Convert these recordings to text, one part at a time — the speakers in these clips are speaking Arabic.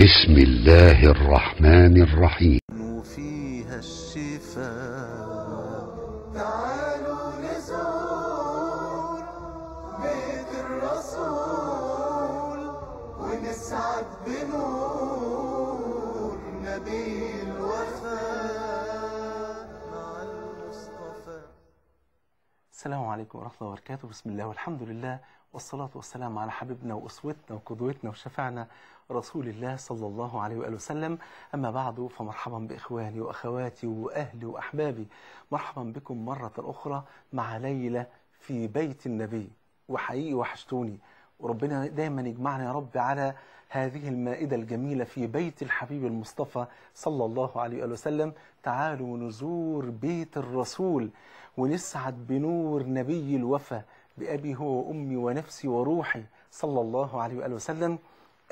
بسم الله الرحمن الرحيم فيها الشفاء تعالوا نزور بيت الرسول ونسعد بنور السلام عليكم ورحمة الله وبركاته بسم الله والحمد لله والصلاة والسلام على حبيبنا وأسوتنا وقدوتنا وشفعنا رسول الله صلى الله عليه وآله وسلم أما بعد فمرحبا بإخواني وأخواتي وأهلي وأحبابي مرحبا بكم مرة أخرى مع ليلى في بيت النبي وحقيقي وحشتوني وربنا دايما يجمعنا يا رب على هذه المائدة الجميلة في بيت الحبيب المصطفى صلى الله عليه وسلم تعالوا نزور بيت الرسول ونسعد بنور نبي الوفا بأبي هو وأمي ونفسي وروحي صلى الله عليه وسلم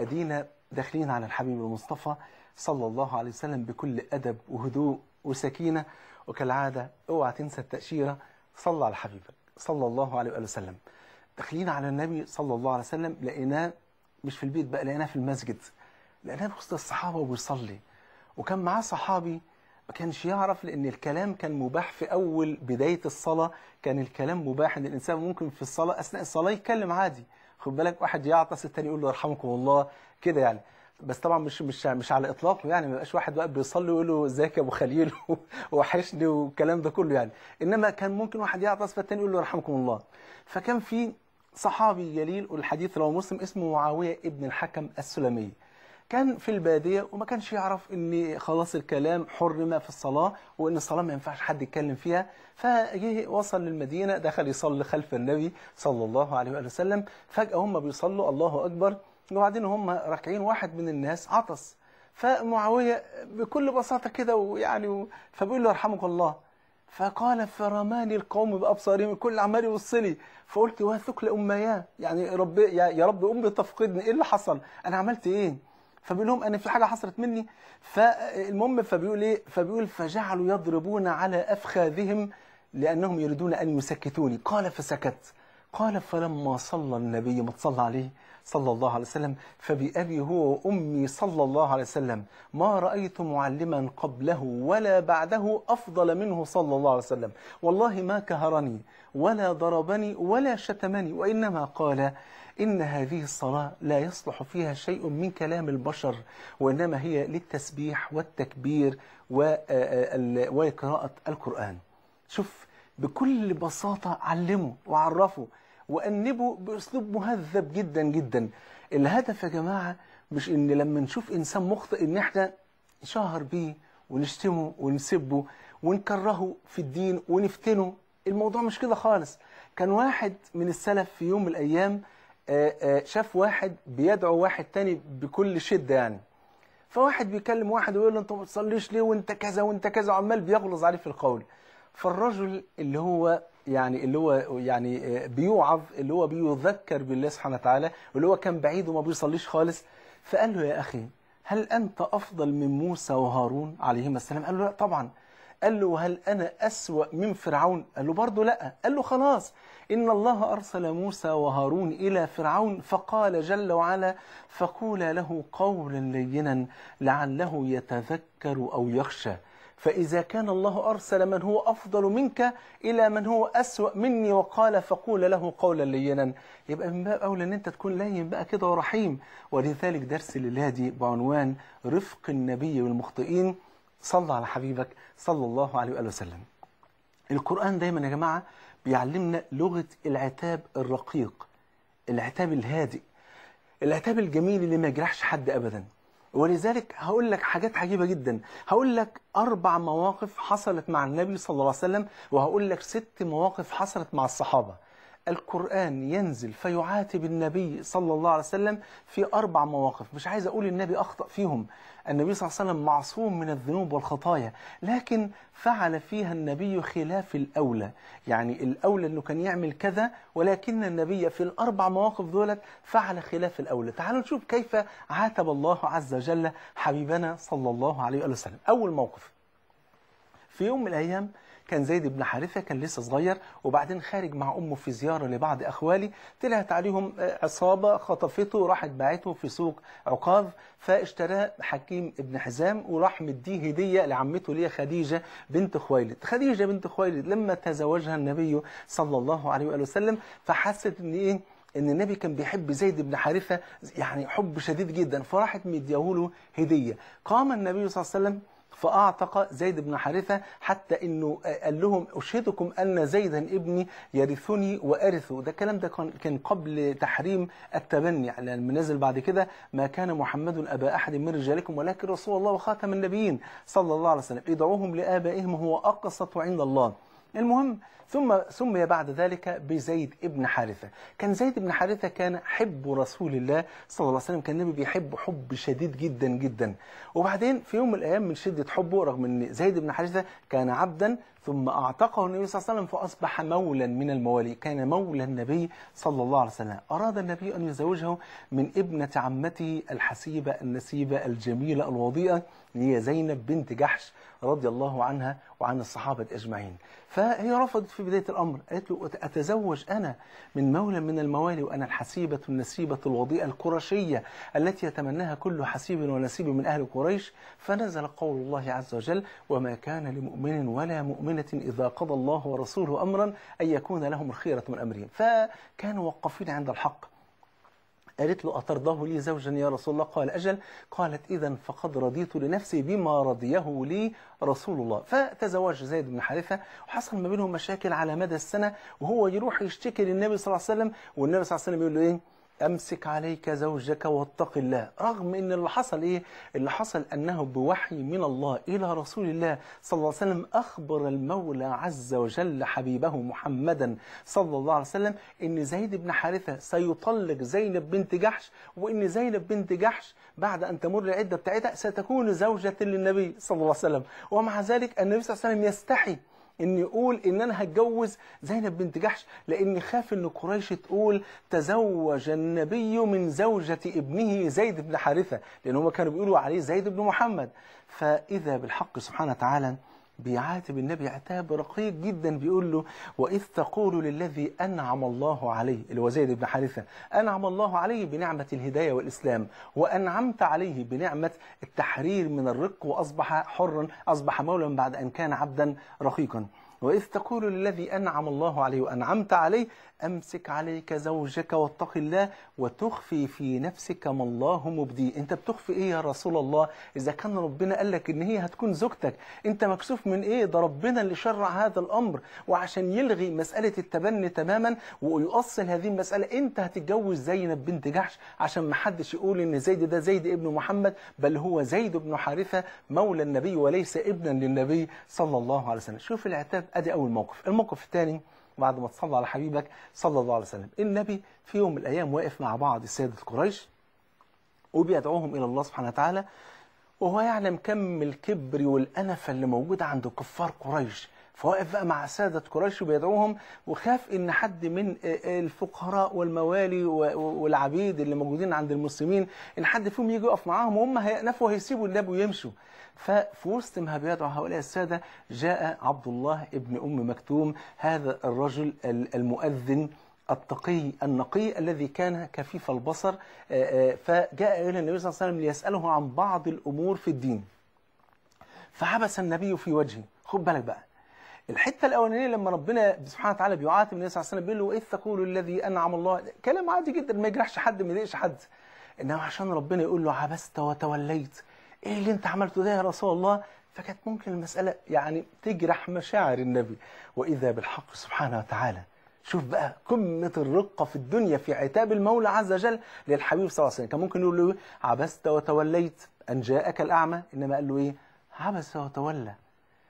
أدينا داخلين على الحبيب المصطفى صلى الله عليه وسلم بكل أدب وهدوء وسكينة وكالعادة اوعى تنسى التأشيرة صلى على حبيبك صلى الله عليه وسلم داخلين على النبي صلى الله عليه وسلم لقيناه مش في البيت بقى لقيناه في المسجد لقيناه في وسط الصحابه وبيصلي وكان معاه صحابي ما كانش يعرف لان الكلام كان مباح في اول بدايه الصلاه كان الكلام مباح ان الانسان ممكن في الصلاه اثناء الصلاه يتكلم عادي خد بالك واحد يعطس الثاني يقول له يرحمكم الله كده يعني بس طبعا مش مش مش على اطلاقه يعني ما يبقاش واحد بقى بيصلي ويقول له ازيك يا ابو خليل وحشني والكلام ده كله يعني انما كان ممكن واحد يعطس فالتاني يقول له يرحمكم الله فكان في صحابي جليل والحديث رواه مسلم اسمه معاوية ابن الحكم السلمي كان في البادية وما كانش يعرف ان خلاص الكلام حرم في الصلاة وان الصلاة ما ينفعش حد يتكلم فيها فجه وصل للمدينة دخل يصلي خلف النبي صلى الله عليه وآله وسلم فجأة هم بيصلوا الله أكبر وبعدين هم راكعين واحد من الناس عطس فمعاوية بكل بساطة كده ويعني فبيقول له يرحمك الله فقال فرماني القوم بابصارهم الكل عمال يبص لي فقلت واثق ثقل امياه يعني رب يا رب امي تفقدني ايه اللي حصل انا عملت ايه فبيقول لهم انا في حاجه حصلت مني فالمهم فبيقول ايه فبيقول فجعلوا يضربون على افخاذهم لانهم يريدون ان يسكتوني قال فسكت قال فلما صلى النبي ما تصلى عليه صلى الله عليه وسلم فبأبي هو وأمي صلى الله عليه وسلم ما رأيت معلما قبله ولا بعده أفضل منه صلى الله عليه وسلم والله ما كهرني ولا ضربني ولا شتمني وإنما قال إن هذه الصلاة لا يصلح فيها شيء من كلام البشر وإنما هي للتسبيح والتكبير آه، آه، وقراءة القرآن شوف بكل بساطة علمه وعرفه وأنبه بأسلوب مهذب جدا جدا الهدف يا جماعة مش إن لما نشوف إنسان مخطئ إن إحنا نشهر بيه ونشتمه ونسبه ونكرهه في الدين ونفتنه الموضوع مش كده خالص كان واحد من السلف في يوم من الأيام آه، آه، شاف واحد بيدعو واحد تاني بكل شدة يعني فواحد بيكلم واحد ويقول له انت ما بتصليش ليه وانت كذا وانت كذا وعمال بيغلظ عليه في القول فالرجل اللي هو يعني اللي هو يعني آه، بيوعظ اللي هو بيذكر بالله سبحانه وتعالى واللي هو كان بعيد وما بيصليش خالص فقال له يا أخي هل أنت أفضل من موسى وهارون عليهما السلام قال له لا طبعا قال له هل أنا أسوأ من فرعون قال له برضه لا قال له خلاص إن الله أرسل موسى وهارون إلى فرعون فقال جل وعلا فقولا له قولا لينا لعله يتذكر أو يخشى فإذا كان الله أرسل من هو أفضل منك إلى من هو أسوأ مني وقال فقول له قولا لينا يبقى من باب أولى أن أنت تكون لين بقى كده ورحيم ولذلك درس الليلة دي بعنوان رفق النبي والمخطئين صلى على حبيبك صلى الله عليه وآله وسلم القرآن دايما يا جماعة بيعلمنا لغة العتاب الرقيق العتاب الهادئ العتاب الجميل اللي ما يجرحش حد أبدا ولذلك هقول لك حاجات عجيبة جدا هقول لك أربع مواقف حصلت مع النبي صلى الله عليه وسلم وهقول لك ست مواقف حصلت مع الصحابة القرآن ينزل فيعاتب النبي صلى الله عليه وسلم في أربع مواقف مش عايز أقول النبي أخطأ فيهم النبي صلى الله عليه وسلم معصوم من الذنوب والخطايا لكن فعل فيها النبي خلاف الأولى يعني الأولى أنه كان يعمل كذا ولكن النبي في الأربع مواقف دولت فعل خلاف الأولى تعالوا نشوف كيف عاتب الله عز وجل حبيبنا صلى الله عليه وسلم أول موقف في يوم من الأيام كان زيد بن حارثة كان لسه صغير وبعدين خارج مع أمه في زيارة لبعض أخوالي طلعت عليهم آه، عصابة خطفته راحت باعته في سوق عكاظ فاشتراه حكيم ابن حزام وراح مديه هدية لعمته اللي خديجة بنت خويلد خديجة بنت خويلد لما تزوجها النبي صلى الله عليه وآله وسلم فحست ان ايه ان النبي كان بيحب زيد بن حارثه يعني حب شديد جدا فراحت مديهوله هديه قام النبي صلى الله عليه وسلم فأعتق زيد بن حارثة حتى أنه آه، قال لهم أشهدكم أن زيدا ابني يرثني وأرثه ده الكلام ده كان قبل تحريم التبني على يعني المنازل بعد كده ما كان محمد أبا أحد من رجالكم ولكن رسول الله وخاتم النبيين صلى الله عليه وسلم ادعوهم لآبائهم هو أقسط عند الله المهم ثم سمي بعد ذلك بزيد ابن حارثة كان زيد ابن حارثة كان حب رسول الله صلى الله عليه وسلم كان النبي بيحب حب شديد جدا جدا وبعدين في يوم من الأيام من شدة حبه رغم أن زيد ابن حارثة كان عبدا ثم أعتقه النبي صلى الله عليه وسلم فأصبح مولا من الموالي كان مولى النبي صلى الله عليه وسلم أراد النبي أن يزوجه من ابنة عمته الحسيبة النسيبة الجميلة الوضيئة اللي هي زينب بنت جحش رضي الله عنها وعن الصحابة أجمعين فهي رفضت في بداية الأمر قالت له أتزوج أنا من مولى من الموالي وأنا الحسيبة النسيبة الوضيئة القرشية التي يتمناها كل حسيب ونسيب من أهل قريش فنزل قول الله عز وجل وما كان لمؤمن ولا مؤمنة إذا قضى الله ورسوله أمرا أن يكون لهم الخيرة من أمرهم فكانوا وقفين عند الحق قالت له أترضاه لي زوجا يا رسول الله قال أجل قالت إذا فقد رضيت لنفسي بما رضيه لي رسول الله فتزوج زيد بن حارثة وحصل ما بينهم مشاكل على مدى السنة وهو يروح يشتكي للنبي صلى الله عليه وسلم والنبي صلى الله عليه وسلم يقول له إيه امسك عليك زوجك واتق الله رغم ان اللي حصل ايه اللي حصل انه بوحي من الله الى رسول الله صلى الله عليه وسلم اخبر المولى عز وجل حبيبه محمدا صلى الله عليه وسلم ان زيد بن حارثه سيطلق زينب بنت جحش وان زينب بنت جحش بعد ان تمر العده بتاعتها ستكون زوجه للنبي صلى الله عليه وسلم ومع ذلك النبي صلى الله عليه وسلم يستحي ان يقول ان انا هتجوز زينب بنت جحش لان خاف ان قريش تقول تزوج النبي من زوجة ابنه زيد بن حارثة لان هم كانوا بيقولوا عليه زيد بن محمد فاذا بالحق سبحانه وتعالى بيعاتب النبي عتاب رقيق جدا بيقول له وإذ تقول للذي أنعم الله عليه اللي هو زيد بن حارثة أنعم الله عليه بنعمة الهداية والإسلام وأنعمت عليه بنعمة التحرير من الرق وأصبح حرا أصبح مولا بعد أن كان عبدا رقيقا وإذ تقول للذي أنعم الله عليه وأنعمت عليه أمسك عليك زوجك واتق الله وتخفي في نفسك ما الله مبدي أنت بتخفي إيه يا رسول الله إذا كان ربنا قال لك إن هي هتكون زوجتك أنت مكسوف من إيه ده ربنا اللي شرع هذا الأمر وعشان يلغي مسألة التبني تماما ويؤصل هذه المسألة أنت هتتجوز زينب بنت جحش عشان محدش يقول إن زيد ده زيد ابن محمد بل هو زيد بن حارثة مولى النبي وليس ابنا للنبي صلى الله عليه وسلم شوف العتاب أدي أول موقف الموقف الثاني بعد ما تصلى على حبيبك صلى الله عليه وسلم النبي في يوم من الأيام واقف مع بعض السادة قريش وبيدعوهم إلى الله سبحانه وتعالى وهو يعلم كم الكبر والأنفة اللي موجودة عند كفار قريش فواقف بقى مع سادة قريش وبيدعوهم وخاف ان حد من آه، آه، الفقراء والموالي والعبيد اللي موجودين عند المسلمين ان حد فيهم يجي يقف معاهم وهم هيأنفوا هيسيبوا النبي ويمشوا ففي وسط ما بيدعو هؤلاء السادة جاء عبد الله ابن أم مكتوم هذا الرجل المؤذن التقي النقي الذي كان كفيف البصر آه، فجاء إلى النبي صلى الله عليه وسلم ليسأله عن بعض الأمور في الدين فحبس النبي في وجهه خد بالك بقى الحته الاولانيه لما ربنا سبحانه وتعالى بيعاتب النبي صلى الله عليه وسلم بيقول له اذ تقول الذي انعم الله كلام عادي جدا ما يجرحش حد ما يضايقش حد انما عشان ربنا يقول له عبست وتوليت ايه اللي انت عملته ده يا رسول الله فكانت ممكن المساله يعني تجرح مشاعر النبي واذا بالحق سبحانه وتعالى شوف بقى قمة الرقة في الدنيا في عتاب المولى عز وجل للحبيب صلى الله عليه وسلم كان ممكن يقول له إيه؟ عبست وتوليت أن جاءك الأعمى إنما قال له إيه عبس وتولى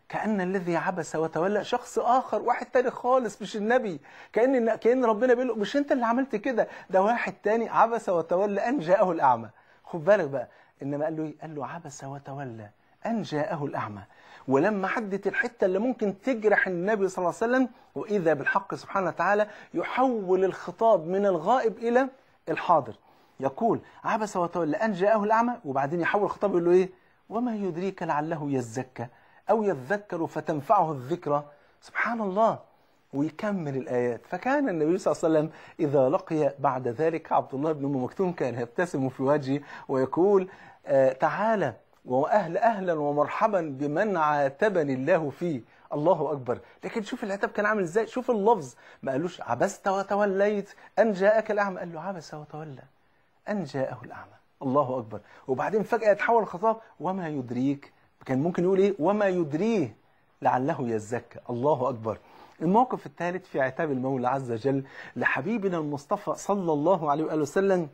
كأن الذي عبس وتولى شخص آخر واحد تاني خالص مش النبي كأن كأن ربنا بيقول له مش أنت اللي عملت كده ده واحد تاني عبس وتولى أن جاءه الأعمى خد بالك بقى إنما قال له إيه؟ قال له عبس وتولى أن جاءه الأعمى ولما عدت الحتة اللي ممكن تجرح النبي صلى الله عليه وسلم وإذا بالحق سبحانه وتعالى يحول الخطاب من الغائب إلى الحاضر يقول عبس وتولى أن جاءه الأعمى وبعدين يحول الخطاب يقول له إيه وما يدريك لعله يزكى أو يذكر فتنفعه الذكرى سبحان الله ويكمل الآيات فكان النبي صلى الله عليه وسلم إذا لقي بعد ذلك عبد الله بن أم مكتوم كان يبتسم في وجهه ويقول آه، تعالى وأهل أهلا ومرحبا بمن عاتبني الله فيه الله أكبر لكن شوف العتاب كان عامل إزاي شوف اللفظ ما قالوش عبست وتوليت أن جاءك الأعمى قال له عبس وتولى أن جاءه الأعمى الله أكبر وبعدين فجأة يتحول الخطاب وما يدريك كان ممكن يقول ايه وما يدريه لعله يزكى الله أكبر الموقف الثالث في عتاب المولى عز وجل لحبيبنا المصطفى صلى الله عليه وآله وسلم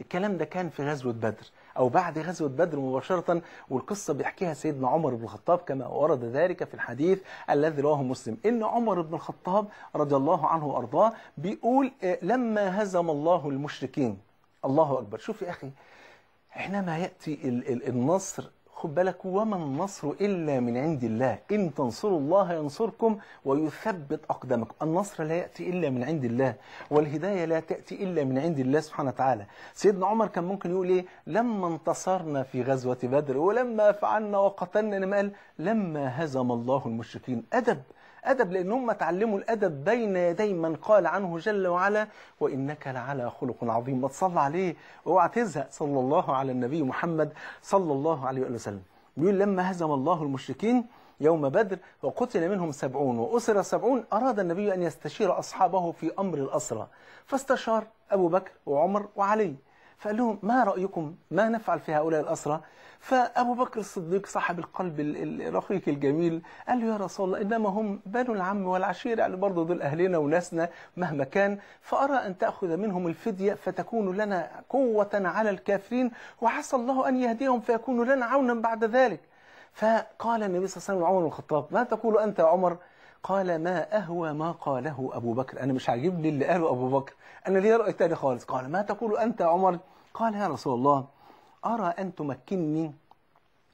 الكلام ده كان في غزوة بدر أو بعد غزوة بدر مباشرة والقصة بيحكيها سيدنا عمر بن الخطاب كما ورد ذلك في الحديث الذي رواه مسلم إن عمر بن الخطاب رضي الله عنه وأرضاه بيقول آه، لما هزم الله المشركين الله أكبر شوف يا أخي حينما يأتي النصر خد بالك وما النصر إلا من عند الله إن تنصروا الله ينصركم ويثبت أقدامكم النصر لا يأتي إلا من عند الله والهداية لا تأتي إلا من عند الله سبحانه وتعالى سيدنا عمر كان ممكن يقول إيه لما انتصرنا في غزوة بدر ولما فعلنا وقتلنا لما قال لما هزم الله المشركين أدب أدب لأن هم اتعلموا الأدب بين يدي من قال عنه جل وعلا وإنك لعلى خلق عظيم ما تصلى عليه اوعى تزهق صلى الله على النبي محمد صلى الله عليه وسلم بيقول لما هزم الله المشركين يوم بدر وقتل منهم سبعون وأسر سبعون أراد النبي أن يستشير أصحابه في أمر الأسرة فاستشار أبو بكر وعمر وعلي فقال لهم ما رأيكم ما نفعل في هؤلاء الأسرى فأبو بكر الصديق صاحب القلب الرقيق الجميل قال له يا رسول الله إنما هم بنو العم والعشيرة يعني برضه دول أهلنا وناسنا مهما كان فأرى أن تأخذ منهم الفدية فتكون لنا قوة على الكافرين وعسى الله أن يهديهم فيكون لنا عونا بعد ذلك فقال النبي صلى الله عليه وسلم عمر الخطاب ما تقول أنت يا عمر قال ما أهوى ما قاله أبو بكر أنا مش عاجبني اللي قاله أبو بكر أنا ليه رأي تاني خالص قال ما تقول أنت يا عمر قال يا رسول الله أرى أن تمكنني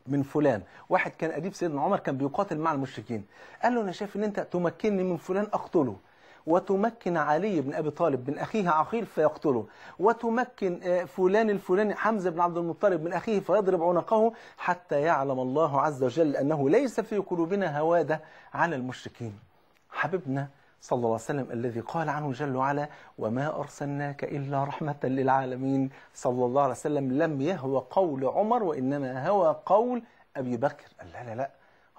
من فلان واحد كان أديب سيدنا عمر كان بيقاتل مع المشركين قال له أنا شايف أن أنت تمكنني من فلان أقتله وتمكن علي بن أبي طالب من أخيه عقيل فيقتله وتمكن آه، فلان الفلاني حمزة بن عبد المطلب من أخيه فيضرب عنقه حتى يعلم الله عز وجل أنه ليس في قلوبنا هوادة على المشركين حبيبنا صلى الله عليه وسلم الذي قال عنه جل وعلا وما أرسلناك إلا رحمة للعالمين صلى الله عليه وسلم لم يهوى قول عمر وإنما هوى قول أبي بكر لا لا لا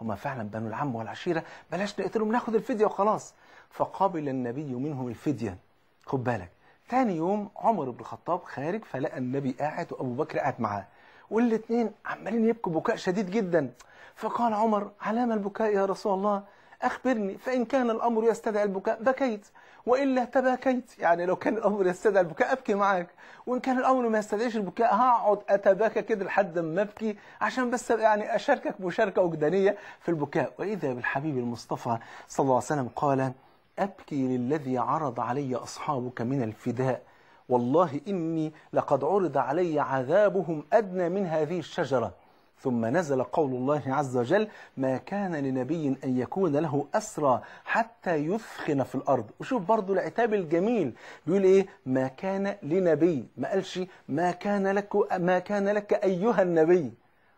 هما فعلا بنو العم والعشيرة بلاش نقتلهم ناخذ الفدية وخلاص فقبل النبي منهم الفدية خد بالك تاني يوم عمر بن الخطاب خارج فلقى النبي قاعد وابو بكر قاعد معاه والاثنين عمالين يبكوا بكاء شديد جدا فقال عمر علام البكاء يا رسول الله أخبرني فإن كان الأمر يستدعي البكاء بكيت وإلا تباكيت يعني لو كان الأمر يستدعي البكاء أبكي معاك وإن كان الأمر ما يستدعيش البكاء هقعد أتباكى كده لحد ما أبكي عشان بس يعني أشاركك مشاركة وجدانية في البكاء وإذا بالحبيب المصطفى صلى الله عليه وسلم قال أبكي للذي عرض علي أصحابك من الفداء والله إني لقد عرض علي عذابهم أدنى من هذه الشجرة ثم نزل قول الله عز وجل ما كان لنبي أن يكون له أسرى حتى يثخن في الأرض وشوف برضو العتاب الجميل بيقول إيه ما كان لنبي ما قالش ما كان لك, ما كان لك أيها النبي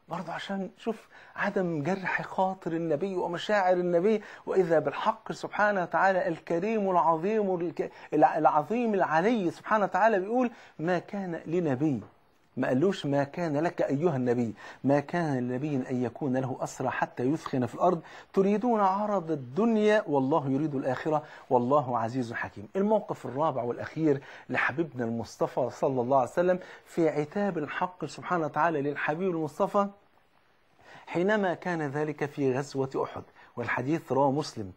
برضو عشان شوف عدم جرح خاطر النبي ومشاعر النبي وإذا بالحق سبحانه وتعالى الكريم العظيم العظيم العلي سبحانه وتعالى بيقول ما كان لنبي ما قالوش ما كان لك أيها النبي ما كان لنبي أن يكون له أسرى حتى يثخن في الأرض تريدون عرض الدنيا والله يريد الآخرة والله عزيز حكيم الموقف الرابع والأخير لحبيبنا المصطفى صلى الله عليه وسلم في عتاب الحق سبحانه وتعالى للحبيب المصطفى حينما كان ذلك في غزوة أحد والحديث رواه مسلم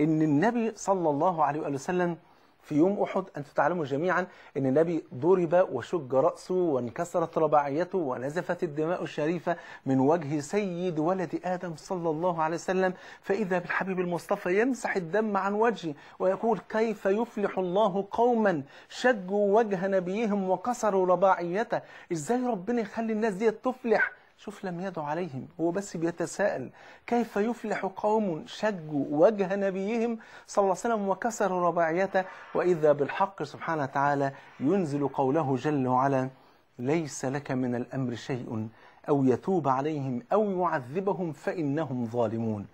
إن النبي صلى الله عليه وآله وسلم في يوم أحد أنتم تعلموا جميعا أن النبي ضرب وشج رأسه وانكسرت رباعيته ونزفت الدماء الشريفة من وجه سيد ولد آدم صلى الله عليه وسلم فإذا بالحبيب المصطفى يمسح الدم عن وجهه ويقول كيف يفلح الله قوما شجوا وجه نبيهم وكسروا رباعيته إزاي ربنا يخلي الناس دي تفلح شوف لم يدع عليهم هو بس بيتساءل كيف يفلح قوم شجوا وجه نبيهم صلى الله عليه وسلم وكسروا رباعيته وإذا بالحق سبحانه وتعالى ينزل قوله جل وعلا ليس لك من الأمر شيء أو يتوب عليهم أو يعذبهم فإنهم ظالمون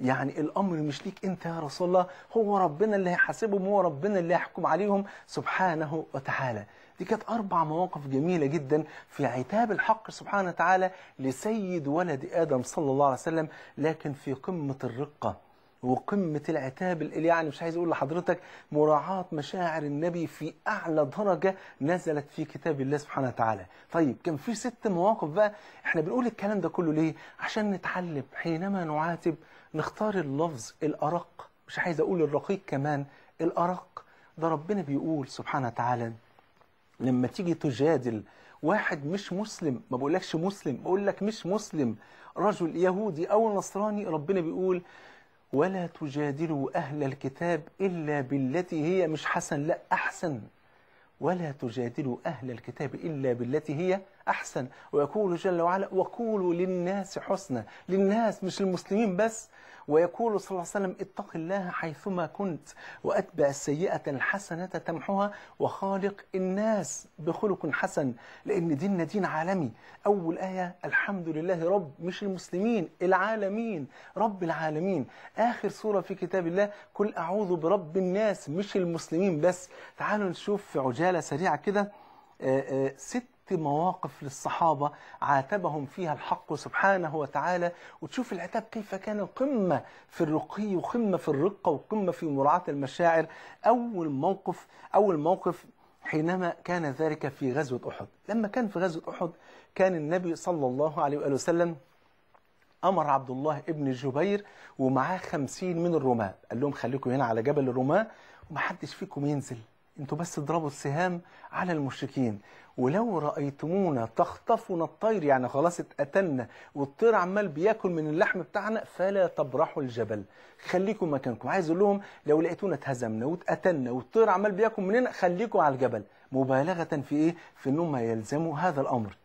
يعني الأمر مش ليك أنت يا رسول الله هو ربنا اللي هيحاسبهم هو ربنا اللي هيحكم عليهم سبحانه وتعالى دي كانت أربع مواقف جميلة جدا في عتاب الحق سبحانه وتعالى لسيد ولد آدم صلى الله عليه وسلم لكن في قمة الرقة وقمة العتاب اللي يعني مش عايز أقول لحضرتك مراعاة مشاعر النبي في أعلى درجة نزلت في كتاب الله سبحانه وتعالى طيب كان في ست مواقف بقى احنا بنقول الكلام ده كله ليه عشان نتعلم حينما نعاتب نختار اللفظ الأرق مش عايز أقول الرقيق كمان الأرق ده ربنا بيقول سبحانه وتعالى لما تيجي تجادل واحد مش مسلم ما بقولكش مسلم بقول لك مش مسلم رجل يهودي أو نصراني ربنا بيقول ولا تجادلوا أهل الكتاب إلا بالتي هي مش حسن لا أحسن ولا تجادلوا أهل الكتاب إلا بالتي هي أحسن ويقول جل وعلا وقولوا للناس حسنا للناس مش المسلمين بس ويقول صلى الله عليه وسلم اتق الله حيثما كنت وأتبع السيئة الحسنة تمحها وخالق الناس بخلق حسن لأن ديننا دين عالمي أول آية الحمد لله رب مش المسلمين العالمين رب العالمين آخر سورة في كتاب الله كل أعوذ برب الناس مش المسلمين بس تعالوا نشوف في عجالة سريعة كده آه، آه، ست ست مواقف للصحابة عاتبهم فيها الحق سبحانه وتعالى وتشوف العتاب كيف كان قمة في الرقي وقمة في الرقة وقمة في مراعاة المشاعر أول موقف أول موقف حينما كان ذلك في غزوة أحد لما كان في غزوة أحد كان النبي صلى الله عليه وآله وسلم أمر عبد الله ابن الجبير ومعاه خمسين من الرماة قال لهم خليكم هنا على جبل الرماة ومحدش فيكم ينزل انتوا بس اضربوا السهام على المشركين ولو رأيتمونا تخطفنا الطير يعني خلاص اتقتلنا والطير عمال بياكل من اللحم بتاعنا فلا تبرحوا الجبل خليكم مكانكم عايز اقول لهم لو لقيتونا اتهزمنا واتقتلنا والطير عمال بياكل مننا خليكم على الجبل مبالغة في ايه في انهم يلزموا هذا الامر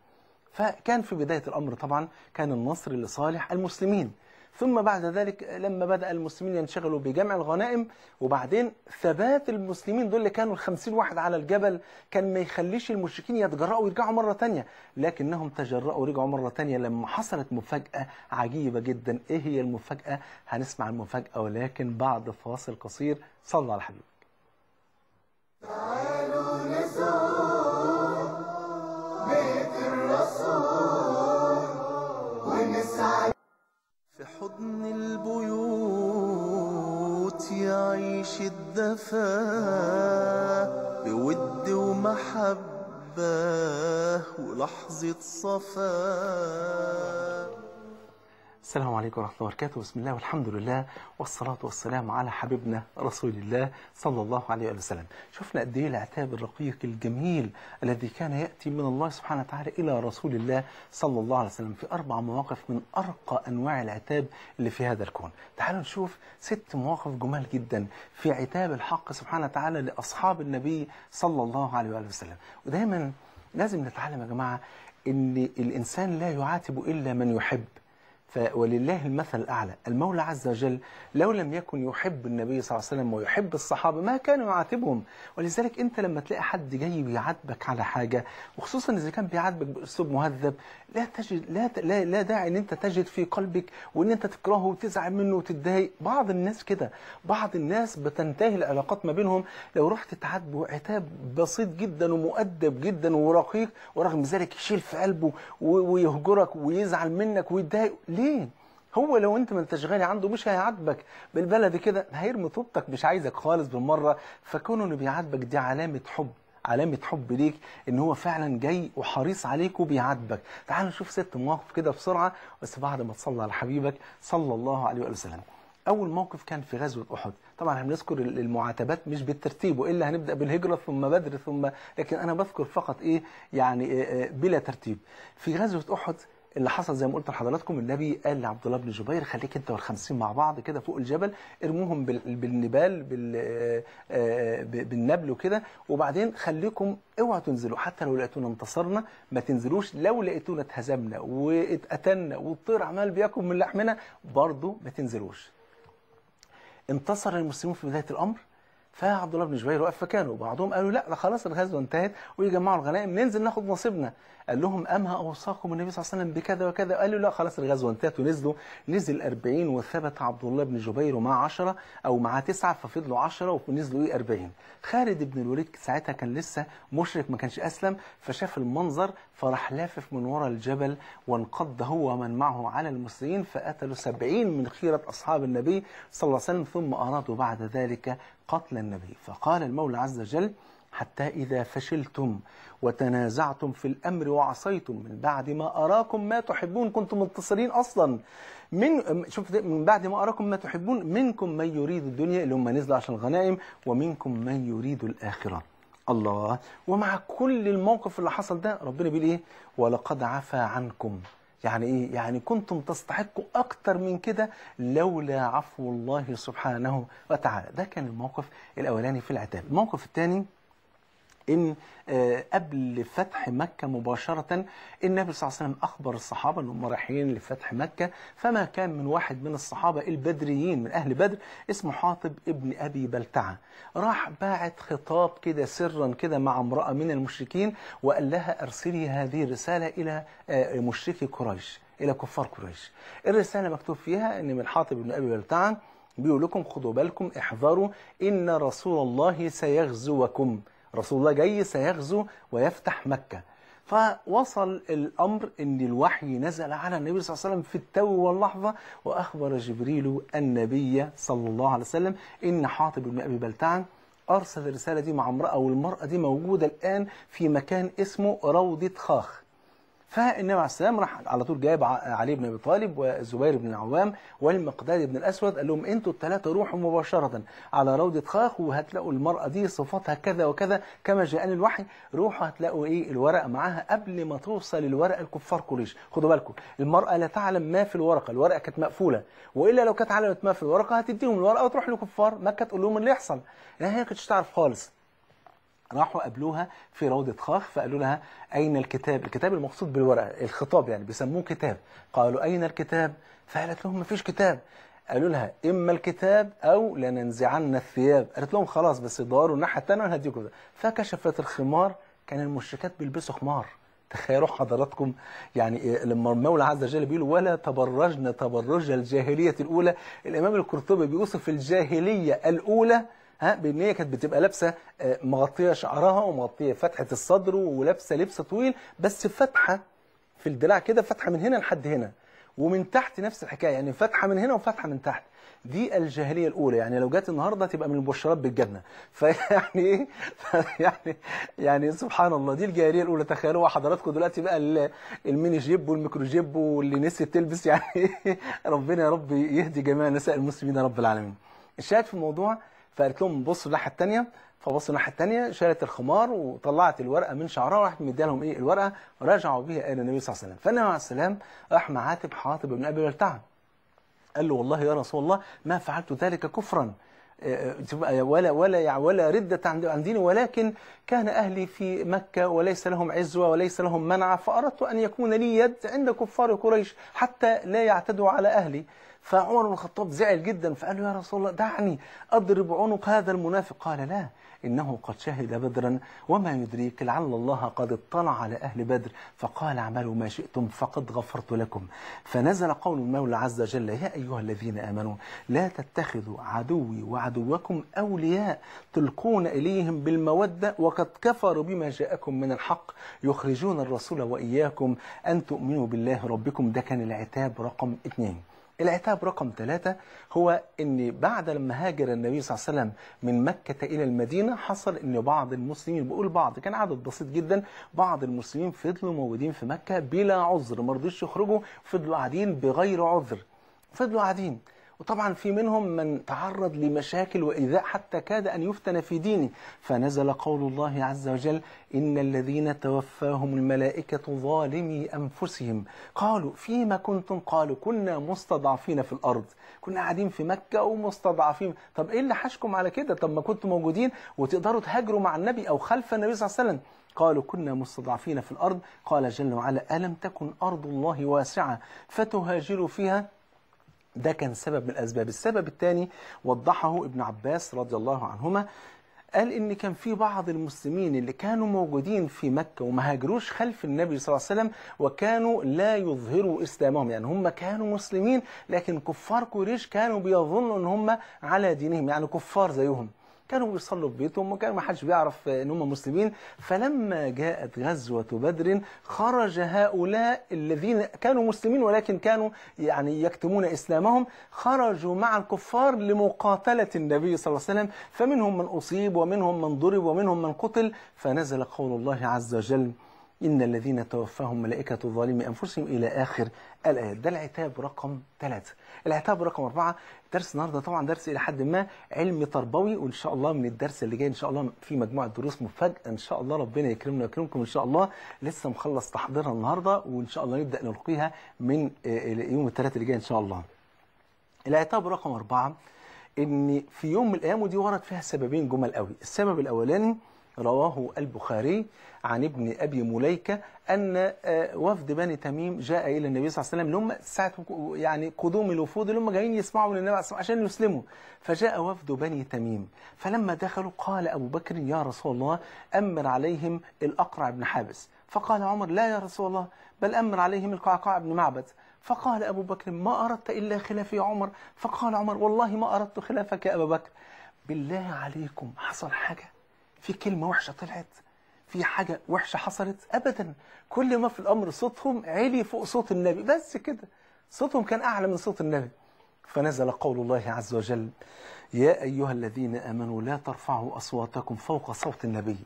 فكان في بداية الامر طبعا كان النصر لصالح المسلمين ثم بعد ذلك لما بدأ المسلمين ينشغلوا بجمع الغنائم وبعدين ثبات المسلمين دول اللي كانوا الخمسين واحد على الجبل كان ما يخليش المشركين يتجرأوا ويرجعوا مرة تانية لكنهم تجرأوا ورجعوا مرة تانية لما حصلت مفاجأة عجيبة جدا ايه هي المفاجأة هنسمع المفاجأة ولكن بعد فاصل قصير صلى على الحبيب تعالوا نزور في حضن البيوت يعيش الدفا بود ومحبة ولحظة صفا السلام عليكم ورحمة الله وبركاته بسم الله والحمد لله والصلاة والسلام على حبيبنا رسول الله صلى الله عليه وسلم شفنا قد ايه العتاب الرقيق الجميل الذي كان يأتي من الله سبحانه وتعالى إلى رسول الله صلى الله عليه وسلم في أربع مواقف من أرقى أنواع العتاب اللي في هذا الكون تعالوا نشوف ست مواقف جمال جدا في عتاب الحق سبحانه وتعالى لأصحاب النبي صلى الله عليه وسلم ودايما لازم نتعلم يا جماعة ان الانسان لا يعاتب الا من يحب ولله المثل الأعلى المولى عز وجل لو لم يكن يحب النبي صلى الله عليه وسلم ويحب الصحابة ما كان يعاتبهم ولذلك أنت لما تلاقي حد جاي بيعاتبك على حاجة وخصوصا إذا كان بيعاتبك بأسلوب مهذب لا تجد لا لا, لا داعي أن أنت تجد في قلبك وأن أنت تكرهه وتزعل منه وتتضايق بعض الناس كده بعض الناس بتنتهي العلاقات ما بينهم لو رحت تعاتبه عتاب بسيط جدا ومؤدب جدا ورقيق ورغم ذلك يشيل في قلبه ويهجرك ويزعل منك ويتضايق ليه ليه هو لو انت ما انتش غالي عنده مش هيعاتبك بالبلدي كده هيرمي طوبتك مش عايزك خالص بالمره فكونه انه بيعاتبك دي علامه حب علامة حب ليك ان هو فعلا جاي وحريص عليك وبيعاتبك تعال نشوف ست مواقف كده بسرعة بس بعد ما تصلي على حبيبك صلى الله عليه وسلم أول موقف كان في غزوة أحد طبعا احنا بنذكر المعاتبات مش بالترتيب وإلا هنبدأ بالهجرة ثم بدر ثم لكن أنا بذكر فقط إيه يعني بلا ترتيب في غزوة أحد اللي حصل زي ما قلت لحضراتكم النبي قال لعبد الله بن جبير خليك انت وال50 مع بعض كده فوق الجبل ارموهم بالنبال آه، آه، بالنبل وكده وبعدين خليكم اوعوا تنزلوا حتى لو لقيتونا انتصرنا ما تنزلوش لو لقيتونا اتهزمنا واتقتلنا والطير عمال بياكل من لحمنا برضه ما تنزلوش انتصر المسلمون في بدايه الامر فعبد الله بن جبير وقف مكانه بعضهم قالوا لا ده خلاص الغزوه انتهت ويجمعوا الغنائم ننزل ناخد نصيبنا قال لهم اما اوصاكم النبي صلى الله عليه وسلم بكذا وكذا قالوا لا خلاص الغزوه انتهت ونزلوا نزل 40 وثبت عبد الله بن جبير مع 10 او معاه 9 ففضلوا 10 ونزلوا ايه 40 خالد بن الوليد ساعتها كان لسه مشرك ما كانش اسلم فشاف المنظر فراح لافف من ورا الجبل وانقض هو ومن معه على المسلمين فقتلوا 70 من خيره اصحاب النبي صلى الله عليه وسلم ثم ارادوا بعد ذلك قتل النبي فقال المولى عز وجل حتى إذا فشلتم وتنازعتم في الأمر وعصيتم من بعد ما أراكم ما تحبون كنتم منتصرين أصلا من شوف من بعد ما أراكم ما تحبون منكم من يريد الدنيا اللي هم نزلوا عشان الغنائم ومنكم من يريد الآخرة الله ومع كل الموقف اللي حصل ده ربنا بيقول إيه ولقد عفا عنكم يعني إيه؟ يعني كنتم تستحقوا أكتر من كده لولا عفو الله سبحانه وتعالى ده كان الموقف الأولاني في العتاب الموقف الثاني ان آه، قبل فتح مكة مباشرة النبي صلى الله عليه وسلم أخبر الصحابة أنهم رايحين لفتح مكة فما كان من واحد من الصحابة البدريين من أهل بدر اسمه حاطب ابن أبي بلتعة راح باعت خطاب كده سرا كده مع امرأة من المشركين وقال لها أرسلي هذه الرسالة إلى آه، مشركي قريش إلى كفار قريش الرسالة مكتوب فيها أن من حاطب ابن أبي بلتعة بيقول لكم خدوا بالكم احذروا إن رسول الله سيغزوكم رسول الله جاي سيغزو ويفتح مكة فوصل الأمر أن الوحي نزل على النبي صلى الله عليه وسلم في التو واللحظة وأخبر جبريل النبي صلى الله عليه وسلم إن حاطب بن أبي بلتعن أرسل الرسالة دي مع امرأة والمرأة دي موجودة الآن في مكان اسمه روضة خاخ فالنبي عليه السلام راح على طول جايب علي بن ابي طالب والزبير بن العوام والمقداد بن الاسود قال لهم انتوا الثلاثه روحوا مباشره على روضه خاخ وهتلاقوا المراه دي صفاتها كذا وكذا كما جاءني الوحي روحوا هتلاقوا ايه الورقه معاها قبل ما توصل الورقه لكفار قريش خدوا بالكم المراه لا تعلم ما في الورقه الورقه كانت مقفوله والا لو كانت علمت ما في الورقه هتديهم الورقه وتروح للكفار مكه تقول لهم اللي يحصل لا هي كانتش تعرف خالص راحوا قابلوها في روضة خاخ فقالوا لها أين الكتاب الكتاب المقصود بالورقة الخطاب يعني بيسموه كتاب قالوا أين الكتاب فقالت لهم مفيش كتاب قالوا لها إما الكتاب أو لننزعن الثياب قالت لهم خلاص بس داروا الناحية التانية وهديكم ده فكشفت الخمار كان المشركات بيلبسوا خمار تخيلوا حضراتكم يعني إيه، لما المولى عز وجل بيقول ولا تبرجنا تبرج الجاهلية الأولى الإمام القرطبي بيوصف الجاهلية الأولى ها بان هي كانت بتبقى لابسه آه، مغطيه شعرها ومغطيه فتحه الصدر ولابسه لبس طويل بس فتحه في الدراع كده فتحه من هنا لحد هنا ومن تحت نفس الحكايه يعني فتحه من هنا وفتحه من تحت دي الجاهليه الاولى يعني لو جت النهارده تبقى من المبشرات بالجنه فيعني ايه يعني يعني سبحان الله دي الجاهليه الاولى تخيلوا حضراتكم دلوقتي بقى الميني جيب والميكرو جيب واللي نسيت تلبس يعني إيه؟ ربنا يا رب يهدي جميع نساء المسلمين يا رب العالمين الشاهد في الموضوع فقالت لهم بصوا الناحيه الثانيه فبصوا الناحيه الثانيه شالت الخمار وطلعت الورقه من شعرها وراحت مديها لهم ايه الورقه رجعوا بها الى النبي صلى الله عليه وسلم فالنبي عليه السلام راح معاتب حاطب بن ابي بلتعه قال له والله يا رسول الله ما فعلت ذلك كفرا آه، آه، ولا ولا ولا ردة عن ديني ولكن كان أهلي في مكة وليس لهم عزوة وليس لهم منعه فأردت أن يكون لي يد عند كفار قريش حتى لا يعتدوا على أهلي فعمر بن الخطاب زعل جدا فقال له يا رسول الله دعني أضرب عنق هذا المنافق قال لا إنه قد شهد بدرا وما يدريك لعل الله قد اطلع على أهل بدر فقال اعملوا ما شئتم فقد غفرت لكم فنزل قول المولى عز وجل يا أيها الذين آمنوا لا تتخذوا عدوي وعدوكم أولياء تلقون إليهم بالمودة وقد كفروا بما جاءكم من الحق يخرجون الرسول وإياكم أن تؤمنوا بالله ربكم ده كان العتاب رقم اثنين العتاب رقم ثلاثة هو أن بعد لما هاجر النبي صلى الله عليه وسلم من مكة إلى المدينة حصل أن بعض المسلمين بقول بعض كان عدد بسيط جدا بعض المسلمين فضلوا موجودين في مكة بلا عذر مرضوش يخرجوا فضلوا قاعدين بغير عذر فضلوا قاعدين وطبعا في منهم من تعرض لمشاكل وإذاء حتى كاد أن يفتن في دينه فنزل قول الله عز وجل إن الذين توفاهم الملائكة ظالمي أنفسهم قالوا فيما كنتم قالوا كنا مستضعفين في الأرض كنا قاعدين في مكة ومستضعفين طب إيه اللي حشكم على كده طب ما كنتم موجودين وتقدروا تهاجروا مع النبي أو خلف النبي صلى الله عليه وسلم قالوا كنا مستضعفين في الأرض قال جل وعلا ألم تكن أرض الله واسعة فتهاجروا فيها ده كان سبب من الأسباب السبب الثاني وضحه ابن عباس رضي الله عنهما قال ان كان في بعض المسلمين اللي كانوا موجودين في مكه وما هاجروش خلف النبي صلى الله عليه وسلم وكانوا لا يظهروا اسلامهم يعني هم كانوا مسلمين لكن كفار قريش كانوا بيظنوا ان هم على دينهم يعني كفار زيهم كانوا بيصلوا في بيتهم وكان ما حدش بيعرف ان هم مسلمين فلما جاءت غزوه بدر خرج هؤلاء الذين كانوا مسلمين ولكن كانوا يعني يكتمون اسلامهم خرجوا مع الكفار لمقاتله النبي صلى الله عليه وسلم فمنهم من اصيب ومنهم من ضرب ومنهم من قتل فنزل قول الله عز وجل إن الذين توفاهم ملائكة ظالمي أنفسهم إلى آخر الآيات ده العتاب رقم ثلاثة العتاب رقم أربعة درس النهارده طبعا درس الى حد ما علمي تربوي وان شاء الله من الدرس اللي جاي ان شاء الله في مجموعه دروس مفاجاه ان شاء الله ربنا يكرمنا ويكرمكم ان شاء الله لسه مخلص تحضيرها النهارده وان شاء الله نبدا نلقيها من آه، آه، يوم الثلاثاء اللي جاي ان شاء الله. العتاب رقم اربعه ان في يوم من الايام ودي ورد فيها سببين جمل قوي، السبب الاولاني رواه البخاري عن ابن أبي مليكة أن آه، وفد بني تميم جاء إلى النبي صلى الله عليه وسلم لما ساعة يعني قدوم الوفود اللي هم جايين يسمعوا من النبي صلى الله عليه وسلم عشان يسلموا فجاء وفد بني تميم فلما دخلوا قال أبو بكر يا رسول الله أمر عليهم الأقرع بن حابس فقال عمر لا يا رسول الله بل أمر عليهم القعقاع بن معبد فقال أبو بكر ما أردت إلا يا عمر فقال عمر والله ما أردت خلافك يا أبا بكر بالله عليكم حصل حاجة في كلمة وحشة طلعت في حاجة وحشة حصلت أبدا كل ما في الأمر صوتهم عالي فوق صوت النبي بس كده صوتهم كان أعلى من صوت النبي فنزل قول الله عز وجل يا أيها الذين آمنوا لا ترفعوا أصواتكم فوق صوت النبي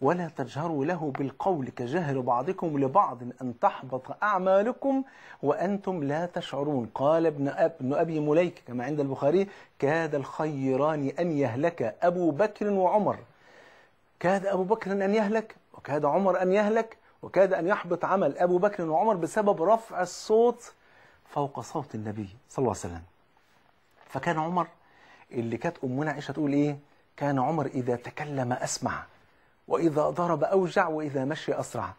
ولا تجهروا له بالقول كجهر بعضكم لبعض أن تحبط أعمالكم وأنتم لا تشعرون قال ابن, أب ابن أبي مليك كما عند البخاري كاد الخيران أن يهلك أبو بكر وعمر كاد أبو بكر أن يهلك وكاد عمر أن يهلك وكاد أن يحبط عمل أبو بكر وعمر بسبب رفع الصوت فوق صوت النبي صلى الله عليه وسلم فكان عمر اللي كانت أمنا عائشة تقول إيه كان عمر إذا تكلم أسمع وإذا ضرب أوجع وإذا مشي أسرع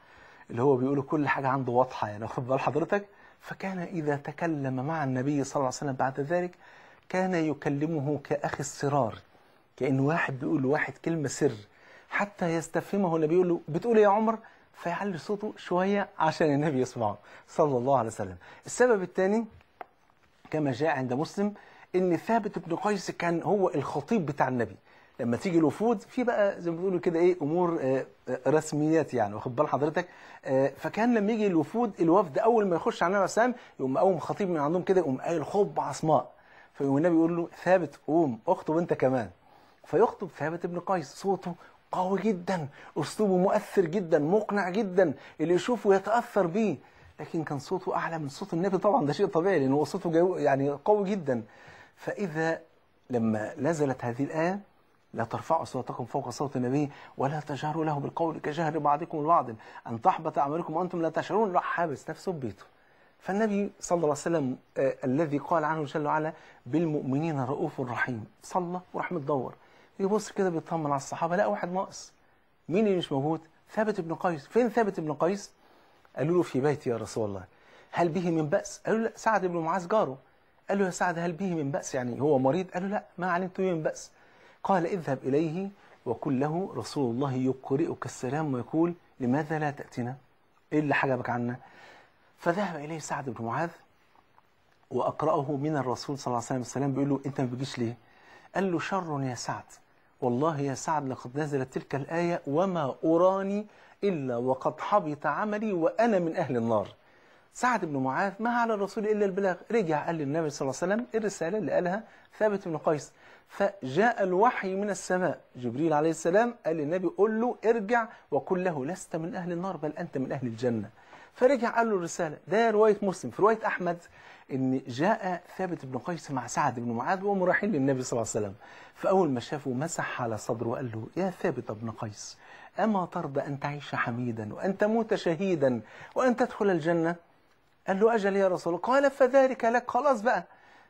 اللي هو بيقولوا كل حاجة عنده واضحة يعني واخد بال حضرتك فكان إذا تكلم مع النبي صلى الله عليه وسلم بعد ذلك كان يكلمه كأخ السرار كأن واحد بيقول لواحد كلمة سر حتى يستفهمه النبي يقول له بتقول إيه يا عمر فيعلي صوته شوية عشان النبي يسمعه صلى الله عليه وسلم السبب الثاني كما جاء عند مسلم ان ثابت بن قيس كان هو الخطيب بتاع النبي لما تيجي الوفود في بقى زي ما بيقولوا كده ايه امور آه، آه، رسميات يعني واخد بال حضرتك آه، فكان لما يجي الوفود الوفد اول ما يخش على النبي عليه يقوم اول خطيب من عندهم كده يقوم قايل خب عصماء فيقوم النبي يقول له ثابت قوم اخطب انت كمان فيخطب ثابت بن قيس صوته قوي جدا اسلوبه مؤثر جدا مقنع جدا اللي يشوفه يتاثر بيه لكن كان صوته اعلى من صوت النبي طبعا ده شيء طبيعي لان هو صوته يعني قوي جدا فاذا لما نزلت هذه الايه لا ترفعوا صوتكم فوق صوت النبي ولا تجهروا له بالقول كجهر بعضكم لبعض ان تحبط اعمالكم وانتم لا تشعرون راح حابس نفسه ببيته فالنبي صلى الله عليه وسلم آه الذي قال عنه جل وعلا بالمؤمنين رؤوف رحيم صلى وراح متدور يبص كده بيطمن على الصحابه لا واحد ناقص مين اللي مش موجود ثابت بن قيس فين ثابت بن قيس قالوا له في بيتي يا رسول الله هل به من بأس قالوا له لا سعد بن معاذ جاره قال له يا سعد هل به من بأس يعني هو مريض قالوا له لا ما علمت به من بأس قال اذهب إليه وقل له رسول الله يقرئك السلام ويقول لماذا لا تأتينا إيه اللي حجبك عنا فذهب إليه سعد بن معاذ وأقرأه من الرسول صلى الله عليه وسلم بيقول له أنت ما بتجيش ليه قال له شر يا سعد والله يا سعد لقد نزلت تلك الآية وما أراني إلا وقد حبط عملي وأنا من أهل النار سعد بن معاذ ما على الرسول إلا البلاغ رجع قال للنبي صلى الله عليه وسلم الرسالة اللي قالها ثابت بن قيس فجاء الوحي من السماء جبريل عليه السلام قال للنبي قل له ارجع وقل له لست من أهل النار بل أنت من أهل الجنة فرجع قال له الرسالة ده رواية مسلم في رواية أحمد إن جاء ثابت بن قيس مع سعد بن معاذ وهم رايحين للنبي صلى الله عليه وسلم فأول ما شافه مسح على صدره وقال له يا ثابت بن قيس أما ترضى أن تعيش حميدا وأن تموت شهيدا وأن تدخل الجنة قال له أجل يا رسول الله قال فذلك لك خلاص بقى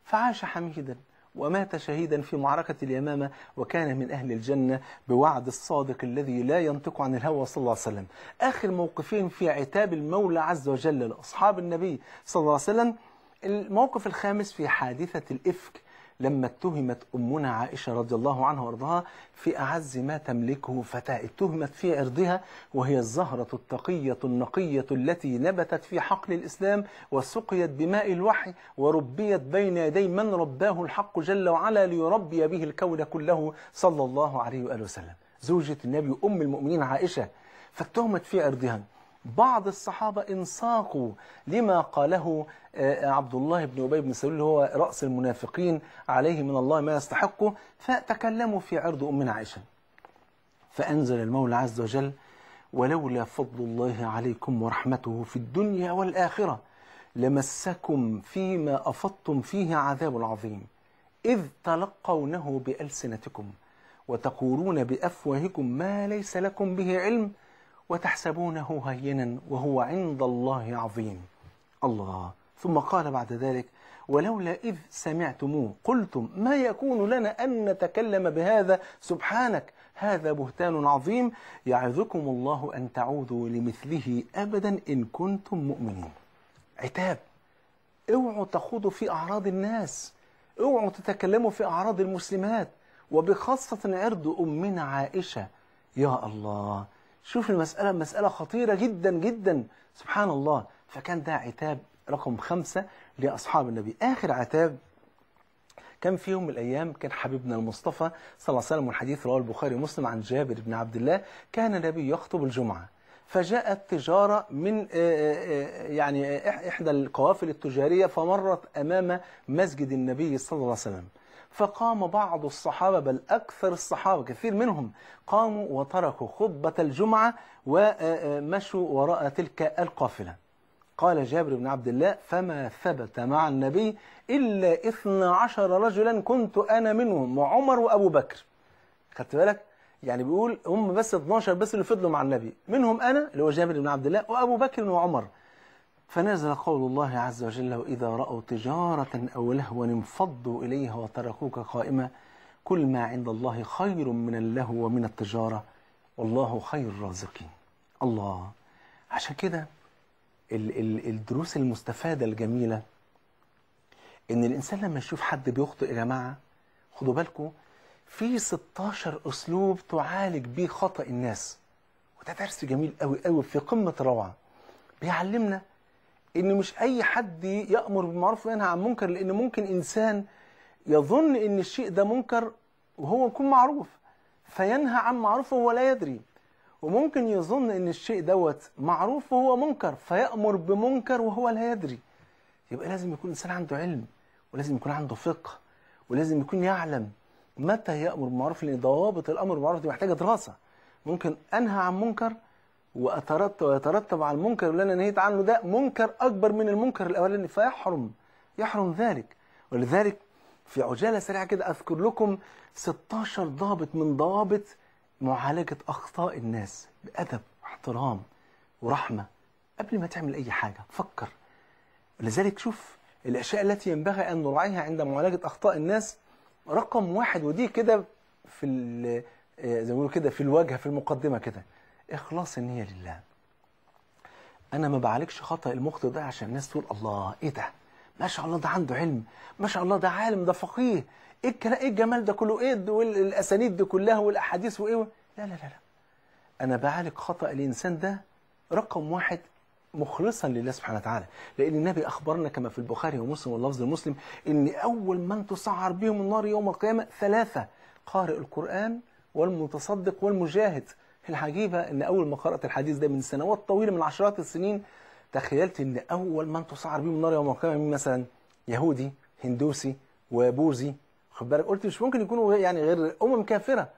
فعاش حميدا ومات شهيدا في معركة اليمامة وكان من أهل الجنة بوعد الصادق الذي لا ينطق عن الهوى صلى الله عليه وسلم آخر موقفين في عتاب المولى عز وجل لأصحاب النبي صلى الله عليه وسلم الموقف الخامس في حادثة الإفك لما اتهمت أمنا عائشة رضي الله عنها وارضاها في أعز ما تملكه فتاة اتهمت في عرضها وهي الزهرة التقية النقية التي نبتت في حقل الإسلام وسقيت بماء الوحي وربيت بين يدي من رباه الحق جل وعلا ليربي به الكون كله صلى الله عليه وآله وسلم زوجة النبي أم المؤمنين عائشة فاتهمت في عرضها بعض الصحابة انساقوا لما قاله آه، عبد الله بن أبي بن سلول هو رأس المنافقين عليه من الله ما يستحقه فتكلموا في عرض أم عائشة فأنزل المولى عز وجل ولولا فضل الله عليكم ورحمته في الدنيا والآخرة لمسكم فيما أفضتم فيه عذاب عظيم إذ تلقونه بألسنتكم وتقولون بأفواهكم ما ليس لكم به علم وتحسبونه هينا وهو عند الله عظيم الله ثم قال بعد ذلك ولولا إذ سمعتموه قلتم ما يكون لنا أن نتكلم بهذا سبحانك هذا بهتان عظيم يعظكم الله أن تعودوا لمثله أبدا إن كنتم مؤمنين عتاب اوعوا تخوضوا في أعراض الناس اوعوا تتكلموا في أعراض المسلمات وبخاصة عرض أمنا عائشة يا الله شوف المسألة مسألة خطيرة جدا جدا سبحان الله فكان ده عتاب رقم خمسة لأصحاب النبي آخر عتاب كان في يوم من الأيام كان حبيبنا المصطفى صلى الله عليه وسلم والحديث رواه البخاري ومسلم عن جابر بن عبد الله كان النبي يخطب الجمعة فجاءت تجارة من آه، آه، آه، يعني إحدى القوافل التجارية فمرت أمام مسجد النبي صلى الله عليه وسلم فقام بعض الصحابة بل أكثر الصحابة كثير منهم قاموا وتركوا خطبة الجمعة ومشوا وراء تلك القافلة قال جابر بن عبد الله فما ثبت مع النبي إلا إثنى عشر رجلا كنت أنا منهم وعمر وأبو بكر خدت بالك يعني بيقول هم بس 12 بس اللي فضلوا مع النبي منهم أنا اللي هو جابر بن عبد الله وأبو بكر وعمر فنزل قول الله عز وجل وإذا رأوا تجارة أو لهوا انفضوا إليها وتركوك قائمة كل ما عند الله خير من اللهو ومن التجارة والله خير الرازقين الله عشان كده الدروس المستفادة الجميلة إن الإنسان لما يشوف حد بيخطئ يا جماعة خدوا بالكم في 16 أسلوب تعالج بيه خطأ الناس وده درس جميل قوي قوي في قمة روعة بيعلمنا ان مش اي حد يامر بالمعروف وينهى عن منكر لان ممكن انسان يظن ان الشيء ده منكر وهو يكون معروف فينهى عن معروف وهو لا يدري وممكن يظن ان الشيء دوت معروف وهو منكر فيامر بمنكر وهو لا يدري يبقى لازم يكون الانسان عنده علم ولازم يكون عنده فقه ولازم يكون يعلم متى يامر بالمعروف لان ضوابط الامر بالمعروف دي محتاجه دراسه ممكن انهى عن منكر وأترتب ويترتب على المنكر اللي أنا نهيت عنه ده منكر أكبر من المنكر الأولاني فيحرم يحرم ذلك ولذلك في عجالة سريعة كده أذكر لكم 16 ضابط من ضوابط معالجة أخطاء الناس بأدب واحترام ورحمة قبل ما تعمل أي حاجة فكر لذلك شوف الأشياء التي ينبغي أن نراعيها عند معالجة أخطاء الناس رقم واحد ودي كده في آه، زي ما بيقولوا كده في الواجهة في المقدمة كده اخلاص النية لله انا ما بعالجش خطأ المخطئ ده عشان الناس تقول الله ايه ده ما شاء الله ده عنده علم ما شاء الله ده عالم ده فقيه ايه الكلام ايه الجمال ده كله ايه والاسانيد دي كلها والاحاديث وايه لا لا لا لا انا بعالج خطأ الانسان ده رقم واحد مخلصا لله سبحانه وتعالى لان النبي اخبرنا كما في البخاري ومسلم واللفظ المسلم ان اول من تسعر بهم النار يوم القيامه ثلاثه قارئ القران والمتصدق والمجاهد العجيبه ان اول ما قرات الحديث ده من سنوات طويله من عشرات السنين تخيلت ان اول من تسعر من النار يوم القيامه مين مثلا يهودي هندوسي وبوذي خد بالك قلت مش ممكن يكونوا يعني غير امم كافره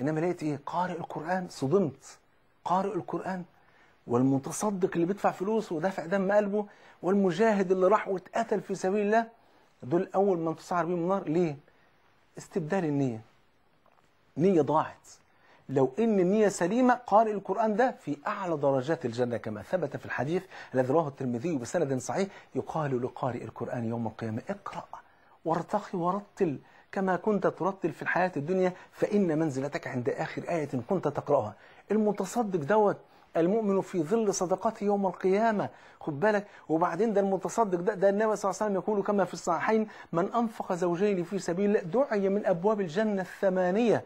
انما لقيت ايه قارئ القران صدمت قارئ القران والمتصدق اللي بيدفع فلوس ودافع دم قلبه والمجاهد اللي راح واتقتل في سبيل الله دول اول من تسعر بيهم النار ليه استبدال النيه نيه ضاعت لو ان النية سليمة قارئ القرآن ده في أعلى درجات الجنة كما ثبت في الحديث الذي رواه الترمذي بسند صحيح يقال لقارئ القرآن يوم القيامة اقرأ وارتقي ورتل كما كنت ترتل في الحياة الدنيا فإن منزلتك عند آخر آية كنت تقرأها المتصدق دوت المؤمن في ظل صدقته يوم القيامة خد بالك وبعدين ده المتصدق ده ده النبي صلى الله عليه وسلم يقول كما في الصحيحين من أنفق زوجين في سبيل الله دعي من أبواب الجنة الثمانية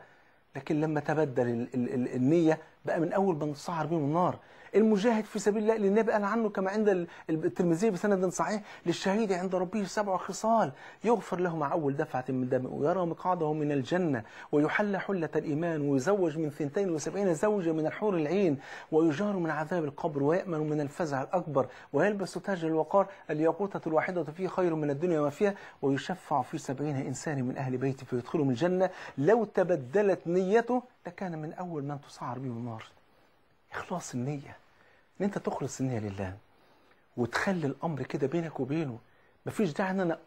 لكن لما تبدل النية بقى من أول بنسعر بيهم النار المجاهد في سبيل الله للنبي قال عنه كما عند الترمذي بسند صحيح للشهيد عند ربه سبع خصال يغفر له مع أول دفعة من دمه ويرى مقعده من الجنة ويحلى حلة الإيمان ويزوج من 72 زوجة من الحور العين ويجار من عذاب القبر ويأمن من الفزع الأكبر ويلبس تاج الوقار الياقوتة الواحدة فيه خير من الدنيا وما فيها ويشفع في سبعين إنسان من أهل بيته فيدخلهم الجنة لو تبدلت نيته لكان من أول من تصعر بهم النار إخلاص النية ان انت تخلص النيه لله وتخلي الامر كده بينك وبينه مفيش داعي ان انا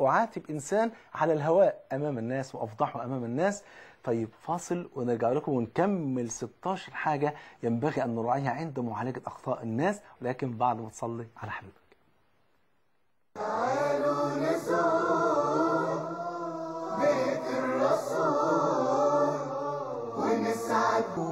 اعاتب انسان على الهواء امام الناس وافضحه امام الناس طيب فاصل ونرجع لكم ونكمل 16 حاجه ينبغي ان نراعيها عند معالجه اخطاء الناس ولكن بعد ما تصلي على حبيبك تعالوا نزور بيت الرسول ونسعد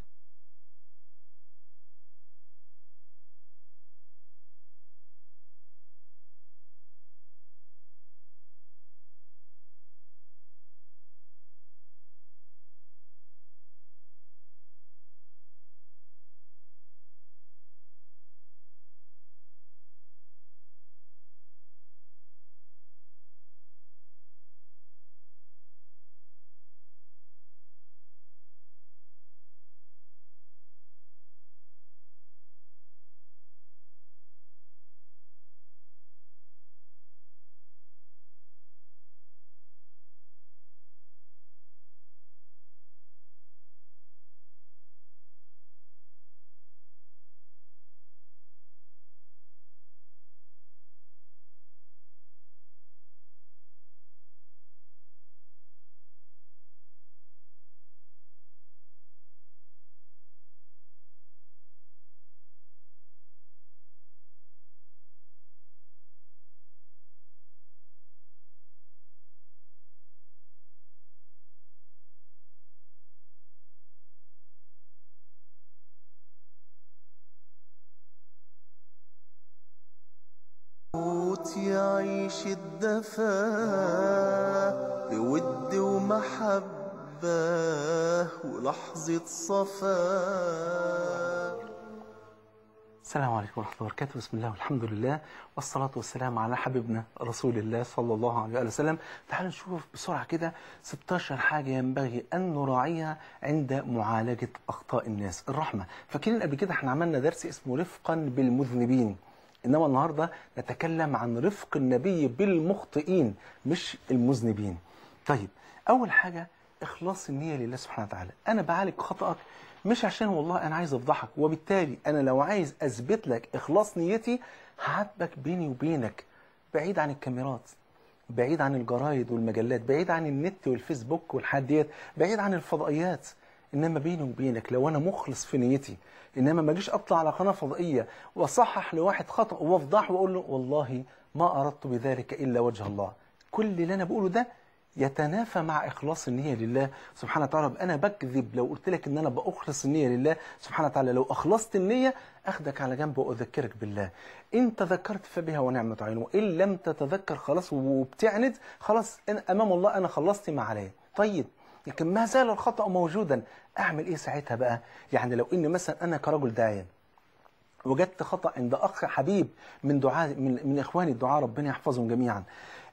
دفاه بود ومحبة ولحظة صفا السلام عليكم ورحمة الله وبركاته بسم الله والحمد لله والصلاة والسلام على حبيبنا رسول الله صلى الله عليه وآله وسلم تعالوا نشوف بسرعة كده 16 حاجة ينبغي أن نراعيها عند معالجة أخطاء الناس الرحمة فاكرين قبل كده احنا عملنا درس اسمه رفقا بالمذنبين انما النهارده نتكلم عن رفق النبي بالمخطئين مش المذنبين طيب اول حاجه اخلاص النيه لله سبحانه وتعالى انا بعالج خطأك مش عشان والله انا عايز افضحك وبالتالي انا لو عايز اثبت لك اخلاص نيتي هعاتبك بيني وبينك بعيد عن الكاميرات بعيد عن الجرايد والمجلات بعيد عن النت والفيسبوك والحاجات ديت بعيد عن الفضائيات انما بيني وبينك لو انا مخلص في نيتي انما ما اجيش اطلع على قناه فضائيه واصحح لواحد خطا وافضحه واقول له والله ما اردت بذلك الا وجه الله كل اللي انا بقوله ده يتنافى مع اخلاص النيه لله سبحانه وتعالى انا بكذب لو قلت لك ان انا باخلص النيه لله سبحانه وتعالى لو اخلصت النيه اخدك على جنب واذكرك بالله ان تذكرت فبها ونعمت عين وان لم تتذكر خلاص وبتعند خلاص امام الله انا خلصت ما عليه طيب لكن ما زال الخطأ موجودا أعمل إيه ساعتها بقى يعني لو إني مثلا أنا كرجل داعية وجدت خطأ عند أخ حبيب من دعاء من, من إخواني الدعاء ربنا يحفظهم جميعا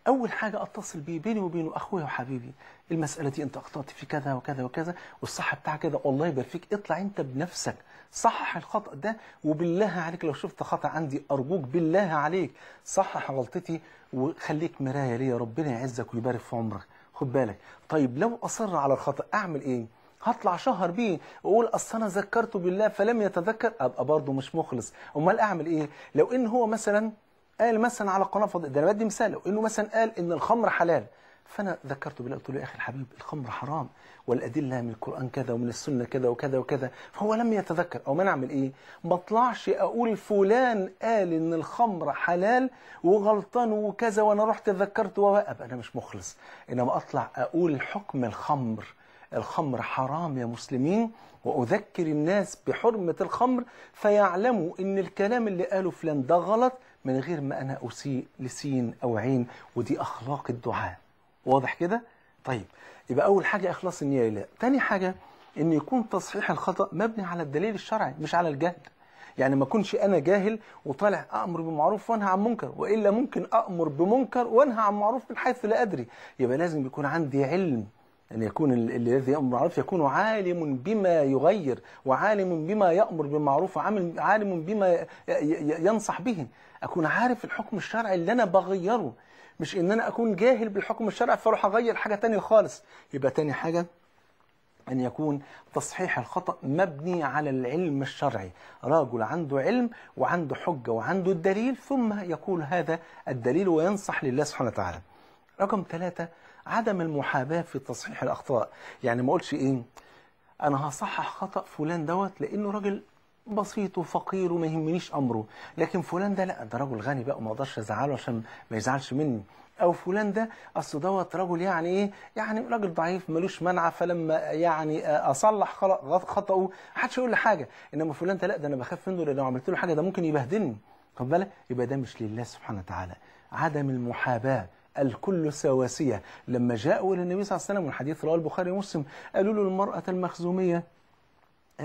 أول حاجة أتصل بيه بيني وبينه أخويا وحبيبي المسألة دي أنت أخطأت في كذا وكذا وكذا والصح بتاع كده الله يبارك فيك اطلع أنت بنفسك صحح الخطأ ده وبالله عليك لو شفت خطأ عندي أرجوك بالله عليك صحح غلطتي وخليك مراية ليا ربنا يعزك ويبارك في عمرك خد بالك طيب لو اصر على الخطا اعمل ايه هطلع شهر بيه واقول اصل انا ذكرته بالله فلم يتذكر ابقى برضه مش مخلص امال اعمل ايه لو ان هو مثلا قال مثلا على قناه فضل ده انا بدي مثال لو انه مثلا قال ان الخمر حلال فأنا ذكرت بالله قلت له يا أخي الحبيب الخمر حرام والأدلة من القرآن كذا ومن السنة كذا وكذا وكذا فهو لم يتذكر أو ما نعمل إيه ما اطلعش أقول فلان قال إن الخمر حلال وغلطان وكذا وأنا رحت ذكرت و أنا مش مخلص إنما أطلع أقول حكم الخمر الخمر حرام يا مسلمين وأذكر الناس بحرمة الخمر فيعلموا إن الكلام اللي قاله فلان ده غلط من غير ما أنا أسيء لسين أو عين ودي أخلاق الدعاه واضح كده طيب يبقى اول حاجه اخلاص النيه لله تاني حاجه ان يكون تصحيح الخطا مبني على الدليل الشرعي مش على الجهل يعني ما اكونش انا جاهل وطالع امر بمعروف وانهى عن منكر والا ممكن امر بمنكر وانهى عن معروف من حيث لا ادري يبقى لازم يكون عندي علم ان يكون الذي يامر بالمعروف يكون عالم بما يغير وعالم بما يامر بالمعروف وعالم بما ينصح به اكون عارف الحكم الشرعي اللي انا بغيره مش ان انا اكون جاهل بالحكم الشرعي فاروح اغير حاجه تانية خالص يبقى تاني حاجه أن يكون تصحيح الخطأ مبني على العلم الشرعي رجل عنده علم وعنده حجة وعنده الدليل ثم يقول هذا الدليل وينصح لله سبحانه وتعالى رقم ثلاثة عدم المحاباة في تصحيح الأخطاء يعني ما أقولش إيه أنا هصحح خطأ فلان دوت لأنه راجل بسيط وفقير وما يهمنيش امره لكن فلان ده لا ده راجل غني بقى وما اقدرش ازعله عشان ما يزعلش مني او فلان ده اصل دوت رجل يعني ايه يعني راجل ضعيف ملوش منعه فلما يعني اصلح خطاه محدش يقول لي حاجه انما فلان ده لا ده انا بخاف منه لان لو عملت له حاجه ده ممكن يبهدلني خد بالك يبقى ده مش لله سبحانه وتعالى عدم المحاباه الكل سواسية لما جاءوا إلى النبي صلى الله عليه وسلم والحديث رواه البخاري ومسلم قالوا له المرأة المخزومية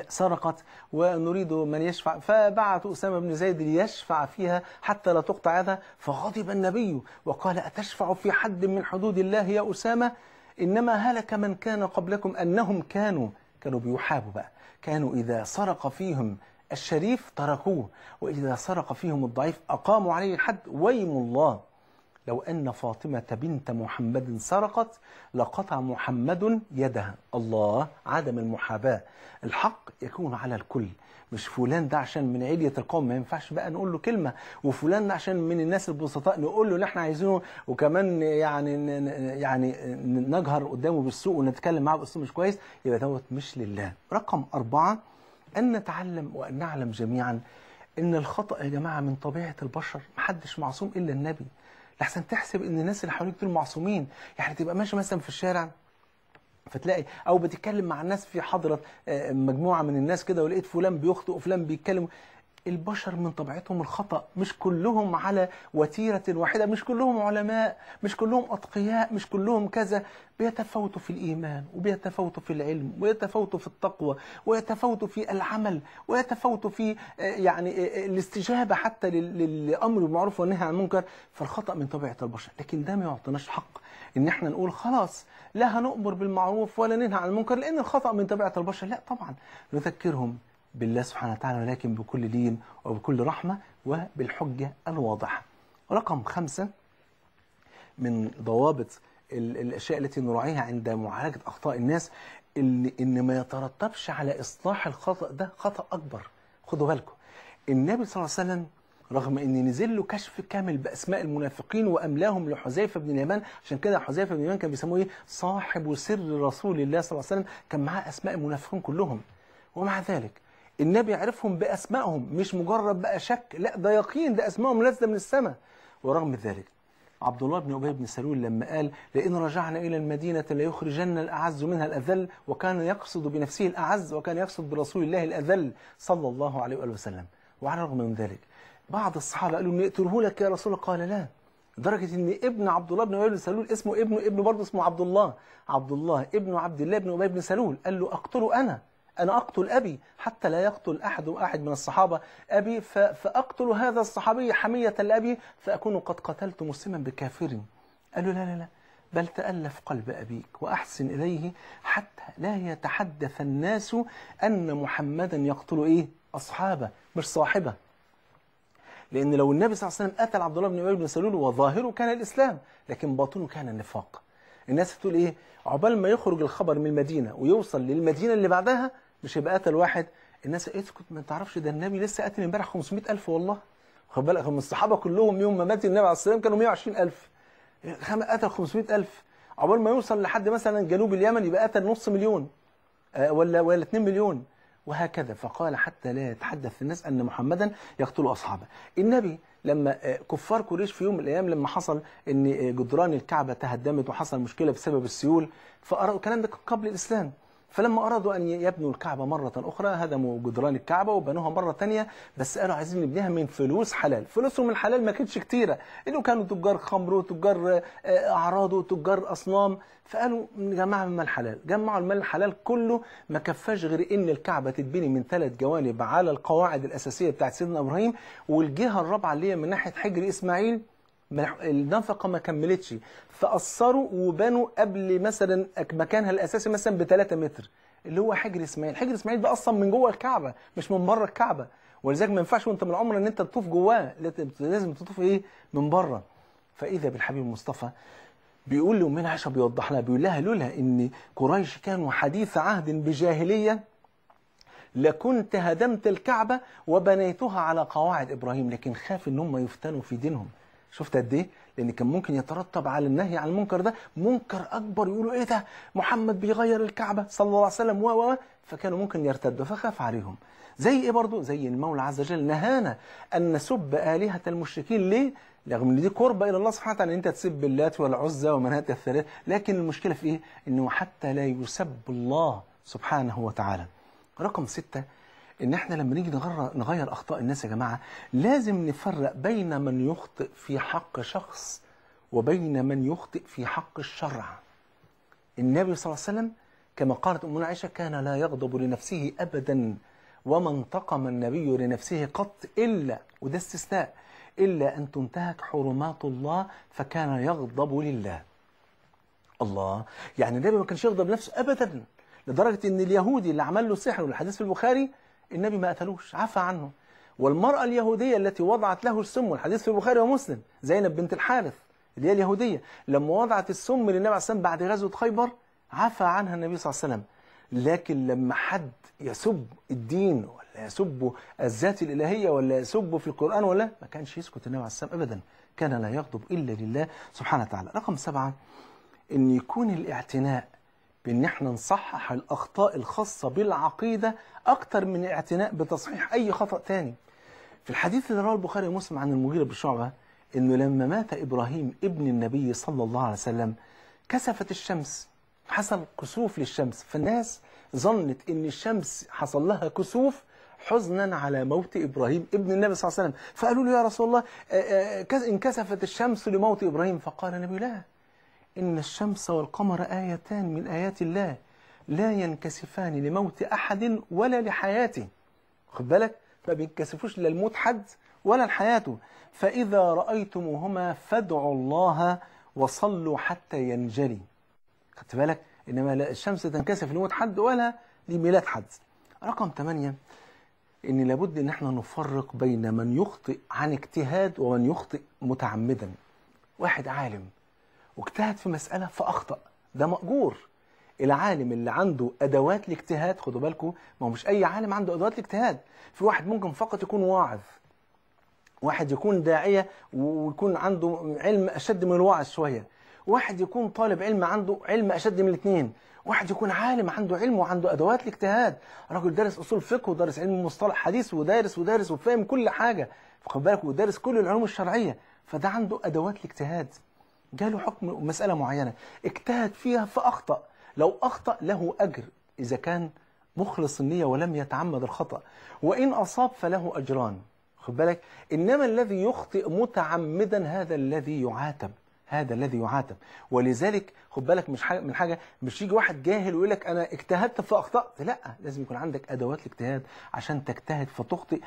سرقت ونريد من يشفع فبعث أسامة بن زيد ليشفع فيها حتى لا تقطع يدها فغضب النبي وقال أتشفع في حد من حدود الله يا أسامة إنما هلك من كان قبلكم أنهم كانوا كانوا بيحابوا بقى كانوا إذا سرق فيهم الشريف تركوه وإذا سرق فيهم الضعيف أقاموا عليه الحد ويم الله لو أن فاطمة بنت محمد سرقت لقطع محمد يدها الله عدم المحاباة الحق يكون على الكل مش فلان ده عشان من علية القوم ما ينفعش بقى نقول له كلمة وفلان ده عشان من الناس البسطاء نقول له اللي احنا عايزينه وكمان يعني يعني نجهر قدامه بالسوء ونتكلم معاه باسلوب مش كويس يبقى دوت مش لله. رقم أربعة أن نتعلم وأن نعلم جميعا أن الخطأ يا جماعة من طبيعة البشر محدش معصوم إلا النبي لحسن تحسب ان الناس اللي حواليك دول معصومين يعني تبقى ماشي مثلا في الشارع فتلاقي او بتتكلم مع الناس في حضره آه، مجموعه من الناس كده ولقيت فلان بيخطئ وفلان بيتكلم البشر من طبيعتهم الخطأ مش كلهم على وتيرة واحدة مش كلهم علماء مش كلهم أتقياء مش كلهم كذا بيتفاوتوا في الإيمان وبيتفاوتوا في العلم ويتفاوتوا في التقوى ويتفاوتوا في العمل ويتفاوتوا في آه، يعني آه، آه، الاستجابة حتى للأمر بالمعروف والنهي عن المنكر فالخطأ من طبيعة البشر لكن ده ما يعطيناش حق إن احنا نقول خلاص لا هنؤمر بالمعروف ولا ننهى عن المنكر لأن الخطأ من طبيعة البشر لا طبعا نذكرهم بالله سبحانه وتعالى ولكن بكل لين وبكل رحمة وبالحجة الواضحة رقم خمسة من ضوابط الأشياء التي نراعيها عند معالجة أخطاء الناس إن, إن ما يترتبش على إصلاح الخطأ ده خطأ أكبر خدوا بالكم النبي صلى الله عليه وسلم رغم ان نزل له كشف كامل باسماء المنافقين واملاهم لحذيفه بن اليمان عشان كده حذيفه بن اليمان كان بيسموه ايه صاحب سر رسول الله صلى الله عليه وسلم كان معاه اسماء المنافقين كلهم ومع ذلك النبي عرفهم بأسمائهم مش مجرد بقى شك لا ده يقين ده أسمائهم نازلة من السماء ورغم ذلك عبد الله بن أبي بن سلول لما قال لئن رجعنا إلى المدينة ليخرجن الأعز منها الأذل وكان يقصد بنفسه الأعز وكان يقصد برسول الله الأذل صلى الله عليه وآله وسلم وعلى الرغم من ذلك بعض الصحابة قالوا نقتله لك يا رسول الله قال لا لدرجة ان ابن عبد الله بن أبي بن سلول اسمه ابنه ابنه برضه اسمه عبد الله عبد الله ابن عبد الله بن أبي بن سلول قال له أقتله أنا أنا أقتل أبي حتى لا يقتل أحد أحد من الصحابة أبي فأقتل هذا الصحابي حمية لأبي فأكون قد قتلت مسلما بكافر قال له لا لا لا بل تألف قلب أبيك وأحسن إليه حتى لا يتحدث الناس أن محمدا يقتل إيه أصحابه مش صاحبه لأن لو النبي صلى الله عليه وسلم قتل عبد الله بن أبي بن سلول وظاهره كان الإسلام لكن باطنه كان النفاق الناس بتقول ايه عقبال ما يخرج الخبر من المدينه ويوصل للمدينه اللي بعدها مش هيبقى قتل واحد الناس اسكت إيه، ما تعرفش ده النبي لسه قاتل امبارح 500000 والله خد بالك هم الصحابه كلهم يوم ما مات النبي عليه الصلاه والسلام كانوا 120000 قتل 500000 عقبال ما يوصل لحد مثلا جنوب اليمن يبقى قتل نص مليون آه، ولا ولا 2 مليون وهكذا فقال حتى لا يتحدث الناس أن محمدا يقتل أصحابه النبي لما آه، كفار قريش في يوم من الأيام لما حصل أن آه، جدران الكعبة تهدمت وحصل مشكلة بسبب السيول فقرأوا الكلام ده قبل الإسلام فلما أرادوا أن يبنوا الكعبة مرة أخرى هدموا جدران الكعبة وبنوها مرة ثانيه بس قالوا عايزين نبنيها من فلوس حلال فلوسهم الحلال ما كانتش كتيرة إنه كانوا تجار خمر وتجار آه، أعراض وتجار أصنام فقالوا جماعة المال الحلال جمعوا المال الحلال كله ما كفاش غير إن الكعبة تتبني من ثلاث جوانب على القواعد الأساسية بتاعت سيدنا إبراهيم والجهة الرابعة اللي هي من ناحية حجر إسماعيل النفقه ما كملتش فقصروا وبنوا قبل مثلا مكانها الاساسي مثلا ب 3 متر اللي هو حجر اسماعيل حجر اسماعيل ده اصلا من جوه الكعبه مش من بره الكعبه ولذلك ما ينفعش وانت من العمر ان انت تطوف جواه لازم تطوف ايه من بره فاذا بالحبيب المصطفى بيقول لامنا عائشه بيوضح لها بيقول لها لولا ان قريش كانوا حديث عهد بجاهليه لكنت هدمت الكعبه وبنيتها على قواعد ابراهيم لكن خاف ان هم يفتنوا في دينهم شفت قد ايه لان كان ممكن يترتب على النهي عن المنكر ده منكر اكبر يقولوا ايه ده محمد بيغير الكعبه صلى الله عليه وسلم و و فكانوا ممكن يرتدوا فخاف عليهم زي ايه برضه زي المولى عز وجل نهانا ان نسب الهه المشركين ليه رغم ان دي قربه الى الله سبحانه وتعالى ان انت تسب اللات والعزى ومنات الثلاث، لكن المشكله في ايه انه حتى لا يسب الله سبحانه وتعالى رقم ستة ان احنا لما نيجي نغير, نغير اخطاء الناس يا جماعه لازم نفرق بين من يخطئ في حق شخص وبين من يخطئ في حق الشرع النبي صلى الله عليه وسلم كما قالت امنا عائشه كان لا يغضب لنفسه ابدا وما انتقم النبي لنفسه قط الا وده استثناء الا ان تنتهك حرمات الله فكان يغضب لله الله يعني النبي ما كانش يغضب نفسه ابدا لدرجه ان اليهودي اللي عمل له سحر والحديث في البخاري النبي ما قتلوش عفى عنه والمرأة اليهودية التي وضعت له السم والحديث في البخاري ومسلم زينب بنت الحارث اللي هي اليهودية لما وضعت السم للنبي عليه الصلاة والسلام بعد غزوة خيبر عفى عنها النبي صلى الله عليه وسلم لكن لما حد يسب الدين ولا يسب الذات الإلهية ولا يسب في القرآن ولا ما كانش يسكت النبي عليه الصلاة والسلام أبدا كان لا يغضب إلا لله سبحانه وتعالى رقم سبعة أن يكون الاعتناء بان احنا نصحح الاخطاء الخاصه بالعقيده اكتر من الاعتناء بتصحيح اي خطا تاني في الحديث اللي رواه البخاري ومسلم عن المغيره بن شعبه انه لما مات ابراهيم ابن النبي صلى الله عليه وسلم كسفت الشمس حصل كسوف للشمس فالناس ظنت ان الشمس حصل لها كسوف حزنا على موت ابراهيم ابن النبي صلى الله عليه وسلم فقالوا له يا رسول الله آه، آه، آه، انكسفت الشمس لموت ابراهيم فقال النبي لا إن الشمس والقمر آيتان من آيات الله لا ينكسفان لموت أحد ولا لحياته خد بالك ما بينكسفوش لا لموت حد ولا لحياته فإذا رأيتموهما فادعوا الله وصلوا حتى ينجلي خدت بالك إنما لا الشمس تنكسف لموت حد ولا لميلاد حد رقم ثمانية ان لابد ان احنا نفرق بين من يخطئ عن اجتهاد ومن يخطئ متعمدا واحد عالم واجتهد في مسألة فأخطأ ده مأجور العالم اللي عنده أدوات الاجتهاد خدوا بالكم ما هو مش أي عالم عنده أدوات الاجتهاد في واحد ممكن فقط يكون واعظ واحد يكون داعية ويكون عنده علم أشد من الوعظ شوية واحد يكون طالب علم عنده علم أشد من الاثنين واحد يكون عالم عنده علم وعنده ادوات الاجتهاد راجل دارس اصول فقه ودارس علم مصطلح حديث ودارس ودارس وفاهم كل حاجه فخد بالك ودارس كل العلوم الشرعيه فده عنده ادوات الاجتهاد جاله حكم مسألة معينة اجتهد فيها فأخطأ لو أخطأ له أجر إذا كان مخلص النية ولم يتعمد الخطأ وإن أصاب فله أجران خد بالك إنما الذي يخطئ متعمدا هذا الذي يعاتب هذا الذي يعاتب ولذلك خد بالك مش حاجة من حاجة مش يجي واحد جاهل ويقول لك أنا اجتهدت فأخطأت لا لازم يكون عندك أدوات الاجتهاد عشان تجتهد فتخطئ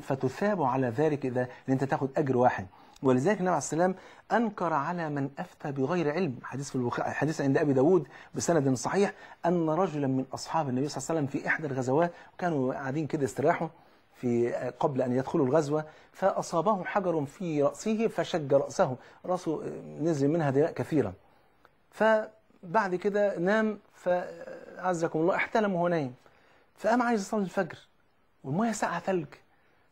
فتثاب على ذلك إذا أنت تاخد أجر واحد ولذلك النبي عليه السلام أنكر على من أفتى بغير علم حديث في البخاري حديث عند أبي داود بسند صحيح أن رجلا من أصحاب النبي صلى الله عليه وسلم في إحدى الغزوات كانوا قاعدين كده استراحوا في قبل أن يدخلوا الغزوة فأصابه حجر في رأسه فشج رأسه رأسه نزل منها دماء كثيرا فبعد كده نام فعزكم الله احتلم وهو نايم فقام عايز يصلي الفجر والمية ساقعة ثلج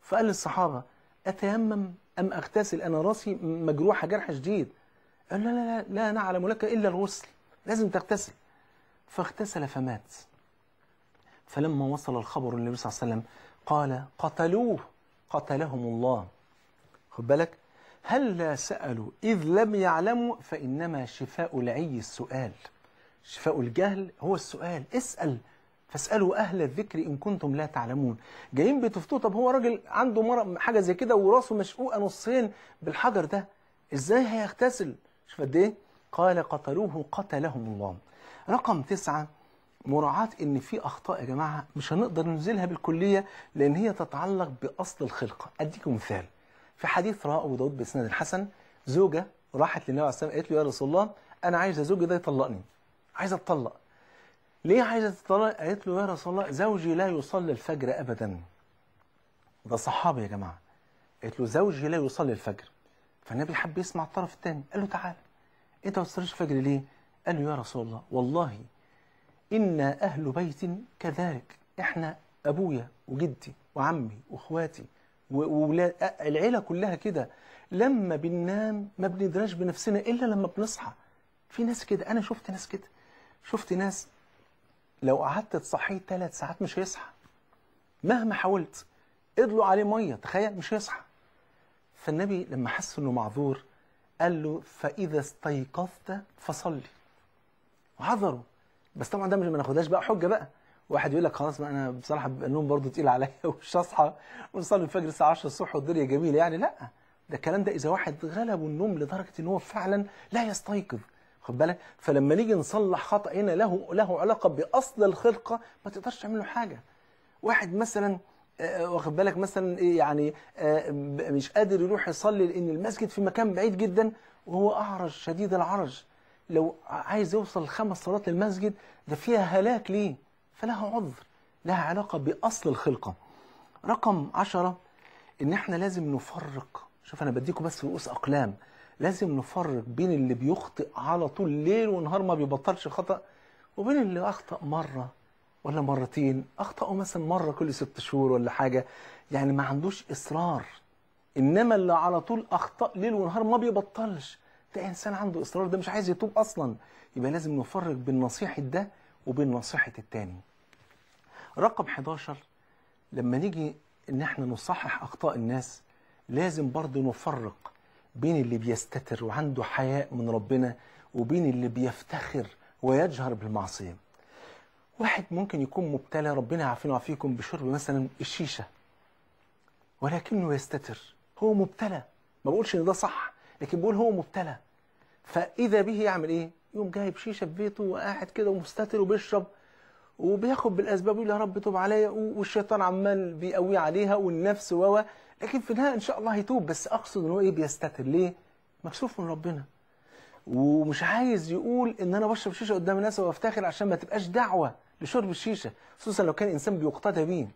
فقال للصحابة أتيمم أم أغتسل أنا راسي مجروحة جرح شديد قال لا لا لا لا نعلم لك إلا الغسل لازم تغتسل فاغتسل فمات فلما وصل الخبر للنبي صلى الله عليه وسلم قال قتلوه قتلهم الله خد بالك هل لا سألوا إذ لم يعلموا فإنما شفاء العي السؤال شفاء الجهل هو السؤال اسأل فاسالوا اهل الذكر ان كنتم لا تعلمون جايين بتفتوه طب هو راجل عنده مرض حاجه زي كده وراسه مشقوقه نصين بالحجر ده ازاي هيغتسل شوف قد ايه قال قتلوه قتلهم الله رقم تسعة مراعاة ان في اخطاء يا جماعه مش هنقدر ننزلها بالكليه لان هي تتعلق باصل الخلقه اديكم مثال في حديث رواه ابو داود باسناد الحسن زوجه راحت للنبي عليه الصلاه والسلام قالت له يا رسول الله انا عايزه زوجي ده يطلقني عايزه اتطلق ليه عايزه تطلق قالت له يا رسول الله زوجي لا يصلي الفجر ابدا ده صحابي يا جماعه قالت له زوجي لا يصلي الفجر فالنبي حب يسمع الطرف الثاني قال له تعالى انت إيه ما بتصليش الفجر ليه قال له يا رسول الله والله إنا أهل بيت كذلك إحنا أبويا وجدي وعمي وإخواتي واولاد العيلة كلها كده لما بننام ما بندراش بنفسنا إلا لما بنصحى في ناس كده أنا شفت ناس كده شفت ناس لو قعدت تصحيه ثلاث ساعات مش هيصحى مهما حاولت ادلوا عليه ميه تخيل مش هيصحى فالنبي لما حس انه معذور قال له فاذا استيقظت فصلي وعذره بس طبعا ده ما ناخدهاش بقى حجه بقى واحد يقول لك خلاص بقى انا بصراحه النوم برضه تقيل عليا ومش هصحى ونصلي الفجر الساعه 10 الصبح والدنيا جميله يعني لا ده الكلام ده اذا واحد غلبه النوم لدرجه ان هو فعلا لا يستيقظ واخد بالك فلما نيجي نصلح خطا هنا له له علاقه باصل الخلقه ما تقدرش تعمل له حاجه واحد مثلا آه، آه، واخد بالك مثلا آه، يعني مش قادر يروح يصلي لان المسجد في مكان بعيد جدا وهو اعرج شديد العرج لو عايز يوصل خمس صلوات للمسجد ده فيها هلاك ليه فلها عذر لها علاقه باصل الخلقه رقم عشرة ان احنا لازم نفرق شوف انا بديكم بس رؤوس اقلام لازم نفرق بين اللي بيخطئ على طول ليل ونهار ما بيبطلش خطأ وبين اللي أخطأ مرة ولا مرتين أخطأه مثلا مرة كل ست شهور ولا حاجة يعني ما عندوش إصرار إنما اللي على طول أخطأ ليل ونهار ما بيبطلش ده إنسان عنده إصرار ده مش عايز يتوب أصلا يبقى لازم نفرق بين نصيحة ده وبين نصيحة التاني رقم 11 لما نيجي إن إحنا نصحح أخطاء الناس لازم برضه نفرق بين اللي بيستتر وعنده حياء من ربنا وبين اللي بيفتخر ويجهر بالمعصية واحد ممكن يكون مبتلى ربنا عافينا وعافيكم بشرب مثلا الشيشة ولكنه يستتر هو مبتلى ما بقولش ان ده صح لكن بقول هو مبتلى فاذا به يعمل ايه يقوم جايب شيشه في بيته وقاعد كده ومستتر وبيشرب وبياخد بالاسباب ويقول يا رب توب عليا والشيطان عمال بيقويه عليها والنفس و لكن في النهايه ان شاء الله هيتوب بس اقصد ان هو ايه بيستتر ليه؟ مكسوف من ربنا ومش عايز يقول ان انا بشرب شيشه قدام الناس وافتخر عشان ما تبقاش دعوه لشرب الشيشه خصوصا لو كان انسان بيقتدى بيه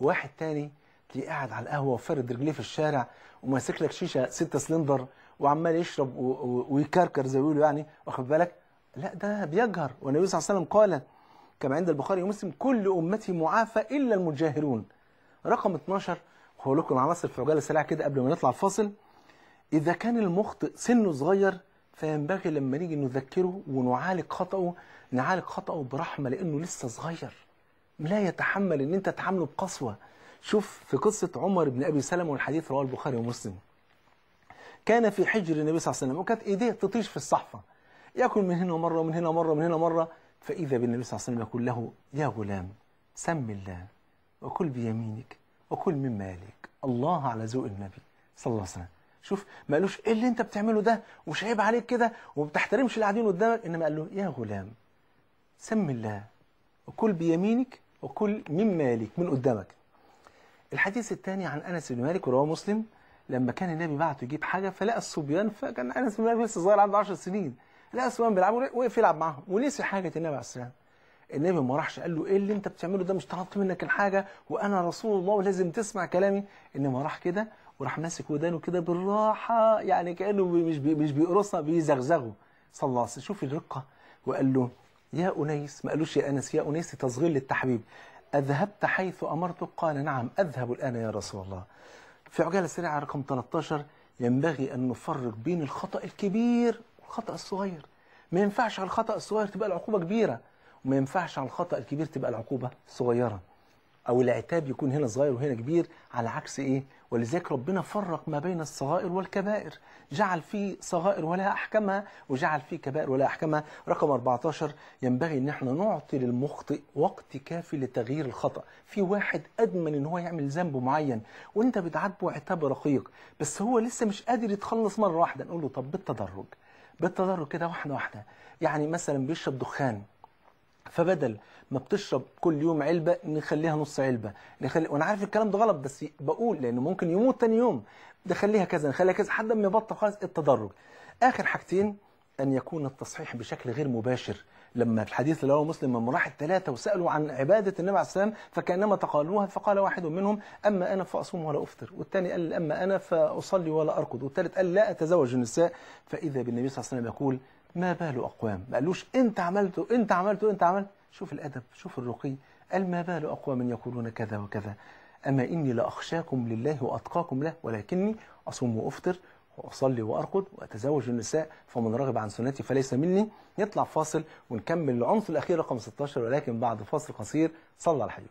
واحد تاني تلاقيه قاعد على القهوه وفارد رجليه في الشارع وماسك لك شيشه 6 سلندر وعمال يشرب ويكركر زي ما بيقولوا يعني واخد بالك لا ده بيجهر والنبي صلى الله عليه وسلم قال كما عند البخاري ومسلم كل أمتي معافى إلا المجاهرون رقم 12 هقول لكم عناصر في عجاله سريعه كده قبل ما نطلع الفاصل إذا كان المخطئ سنه صغير فينبغي لما نيجي نذكره ونعالج خطأه نعالج خطأه برحمة لأنه لسه صغير لا يتحمل أن أنت تحمله بقسوة شوف في قصة عمر بن أبي سلمة والحديث رواه البخاري ومسلم كان في حجر النبي صلى الله عليه وسلم وكانت إيديه تطيش في الصحفة ياكل من هنا مرة ومن هنا مرة ومن هنا مرة فإذا بالنبي صلى الله عليه وسلم يقول له يا غلام سم الله وكل بيمينك وكل من مالك الله على ذوق النبي صلى الله عليه وسلم شوف ما قالوش ايه اللي انت بتعمله ده ومش عيب عليك كده وما بتحترمش اللي قاعدين قدامك انما قال له يا غلام سم الله وكل بيمينك وكل من مالك من قدامك الحديث الثاني عن انس بن مالك رواه مسلم لما كان النبي بعته يجيب حاجه فلقى الصبيان فكان انس بن مالك لسه صغير عنده 10 سنين لا اسوان بيلعبوا وقف يلعب معاهم ونسي حاجه النبي عليه السلام النبي ما راحش قال له ايه اللي انت بتعمله ده مش طلبت منك الحاجه وانا رسول الله ولازم تسمع كلامي انما راح كده وراح ماسك ودانه كده بالراحه يعني كانه مش بي مش بيقرصها بيزغزغه صلى الله عليه وسلم شوف الرقه وقال له يا انيس ما قالوش يا انس يا انيس تصغير للتحبيب اذهبت حيث امرتك قال نعم اذهب الان يا رسول الله في عجاله سريعه رقم 13 ينبغي ان نفرق بين الخطا الكبير الخطأ الصغير ما ينفعش على الخطأ الصغير تبقى العقوبة كبيرة وما ينفعش على الخطأ الكبير تبقى العقوبة صغيرة أو العتاب يكون هنا صغير وهنا كبير على عكس إيه ولذلك ربنا فرق ما بين الصغائر والكبائر جعل فيه صغائر ولا أحكامها وجعل فيه كبائر ولا أحكامها رقم 14 ينبغي أن احنا نعطي للمخطئ وقت كافي لتغيير الخطأ في واحد أدمن أن هو يعمل ذنب معين وأنت بتعاتبه عتاب رقيق بس هو لسه مش قادر يتخلص مرة واحدة نقول له طب بالتدرج بالتدرج كده واحده واحده يعني مثلا بيشرب دخان فبدل ما بتشرب كل يوم علبه نخليها نص علبه نخلي وانا عارف الكلام ده غلط بس بقول لان ممكن يموت تاني يوم نخليها كذا نخليها كذا لحد ما يبطل خالص التدرج اخر حاجتين ان يكون التصحيح بشكل غير مباشر لما في الحديث اللي هو مسلم من راح الثلاثة وسألوا عن عبادة النبي عليه السلام فكأنما تقالوها فقال واحد منهم أما أنا فأصوم ولا أفطر والثاني قال أما أنا فأصلي ولا أركض والثالث قال لا أتزوج النساء فإذا بالنبي صلى الله عليه وسلم يقول ما بال أقوام ما قالوش أنت عملته أنت عملته أنت عملت شوف الأدب شوف الرقي قال ما بال أقوام يقولون كذا وكذا أما إني لأخشاكم لله وأتقاكم له ولكني أصوم وأفطر وأصلي وأرقد وأتزوج النساء فمن رغب عن سنتي فليس مني نطلع فاصل ونكمل العنصر الأخير رقم 16 ولكن بعد فاصل قصير صلى على الحبيب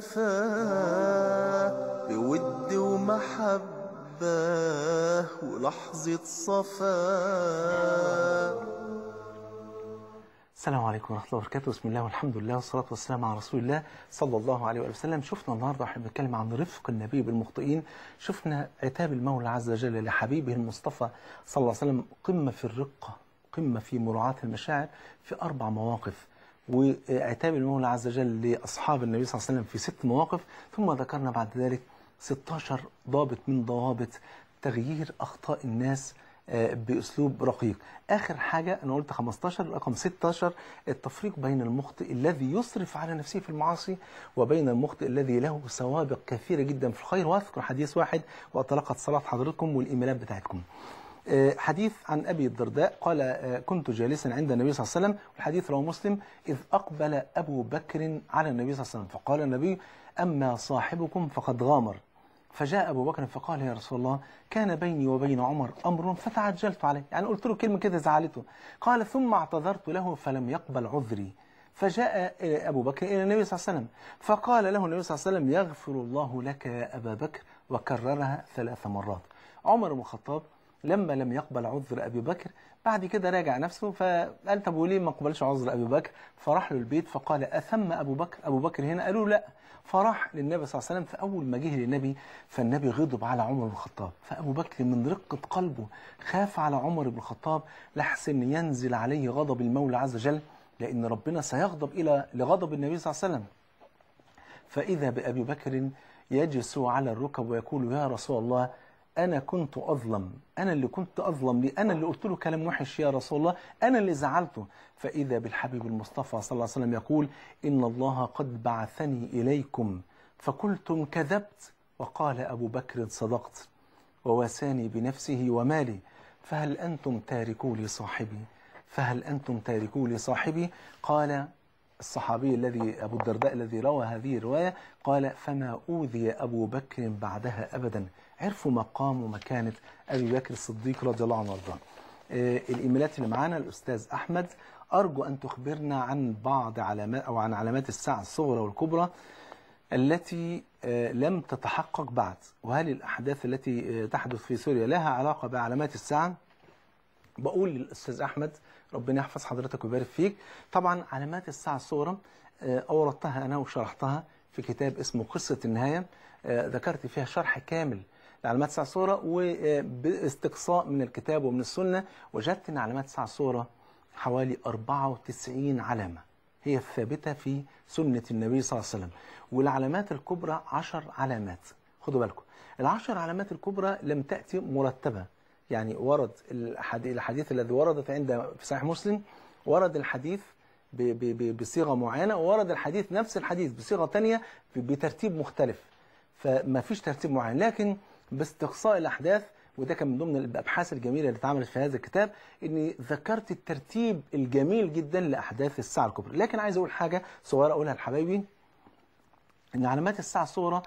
جفاه بود ومحبة ولحظة صفا السلام عليكم ورحمة الله وبركاته بسم الله والحمد لله والصلاة والسلام على رسول الله صلى الله عليه وآله وسلم شفنا النهاردة احنا بنتكلم عن رفق النبي بالمخطئين شفنا عتاب المولى عز وجل لحبيبه المصطفى صلى الله عليه وسلم قمة في الرقة قمة في مراعاة المشاعر في أربع مواقف وعتاب المولى عز وجل لاصحاب النبي صلى الله عليه وسلم في ست مواقف ثم ذكرنا بعد ذلك 16 ضابط من ضوابط تغيير اخطاء الناس آه، باسلوب رقيق اخر حاجه انا قلت 15 رقم 16 التفريق بين المخطئ الذي يصرف على نفسه في المعاصي وبين المخطئ الذي له سوابق كثيره جدا في الخير واذكر حديث واحد واطلقت صلاه حضرتكم والايميلات بتاعتكم آه، حديث عن أبي الدرداء قال آه، كنت جالسا عند النبي صلى الله عليه وسلم والحديث رواه مسلم إذ أقبل أبو بكر على النبي صلى الله عليه وسلم فقال النبي أما صاحبكم فقد غامر فجاء أبو بكر فقال يا رسول الله كان بيني وبين عمر أمر فتعجلت عليه يعني قلت له كلمة كده زعلته قال ثم اعتذرت له فلم يقبل عذري فجاء آه، أبو بكر إلى النبي صلى الله عليه وسلم فقال له النبي صلى الله عليه وسلم يغفر الله لك يا أبا بكر وكررها ثلاث مرات عمر بن الخطاب لما لم يقبل عذر أبي بكر بعد كده راجع نفسه فقال طب وليه ما قبلش عذر أبي بكر فراح له البيت فقال أثم أبو بكر أبو بكر هنا قالوا لا فراح للنبي صلى الله عليه وسلم فأول ما جه للنبي فالنبي غضب على عمر بن الخطاب فأبو بكر من رقة قلبه خاف على عمر بن الخطاب لحسن ينزل عليه غضب المولى عز وجل لأن ربنا سيغضب إلى لغضب النبي صلى الله عليه وسلم فإذا بأبي بكر يجلس على الركب ويقول يا رسول الله أنا كنت أظلم أنا اللي كنت أظلم لي أنا اللي قلت له كلام وحش يا رسول الله أنا اللي زعلته فإذا بالحبيب المصطفى صلى الله عليه وسلم يقول إن الله قد بعثني إليكم فقلتم كذبت وقال أبو بكر صدقت وواساني بنفسه ومالي فهل أنتم تاركوا لي صاحبي فهل أنتم تاركوا لي صاحبي قال الصحابي الذي أبو الدرداء الذي روى هذه الرواية قال فما أوذي أبو بكر بعدها أبدا عرفوا مقام ومكانة أبي بكر الصديق رضي الله عنه وارضاه آه، الإيميلات اللي معانا الأستاذ أحمد أرجو أن تخبرنا عن بعض علامات أو عن علامات الساعة الصغرى والكبرى التي آه، لم تتحقق بعد وهل الأحداث التي آه، تحدث في سوريا لها علاقة بعلامات الساعة بقول للأستاذ أحمد ربنا يحفظ حضرتك ويبارك فيك طبعا علامات الساعة الصغرى أوردتها أنا وشرحتها في كتاب اسمه قصة النهاية ذكرت فيها شرح كامل لعلامات تسع صورة وباستقصاء من الكتاب ومن السنة وجدت أن علامات تسع صورة حوالي 94 علامة هي ثابتة في سنة النبي صلى الله عليه وسلم والعلامات الكبرى 10 علامات خدوا بالكم العشر علامات الكبرى لم تأتي مرتبة يعني ورد الحديث الذي وردت عند في صحيح مسلم ورد الحديث بصيغة معينة ورد الحديث نفس الحديث بصيغة ثانيه بترتيب مختلف فما فيش ترتيب معين لكن باستقصاء الاحداث وده كان من ضمن الابحاث الجميله اللي اتعملت في هذا الكتاب اني ذكرت الترتيب الجميل جدا لاحداث الساعه الكبرى لكن عايز اقول حاجه صغيره اقولها لحبايبي ان علامات الساعه الصغرى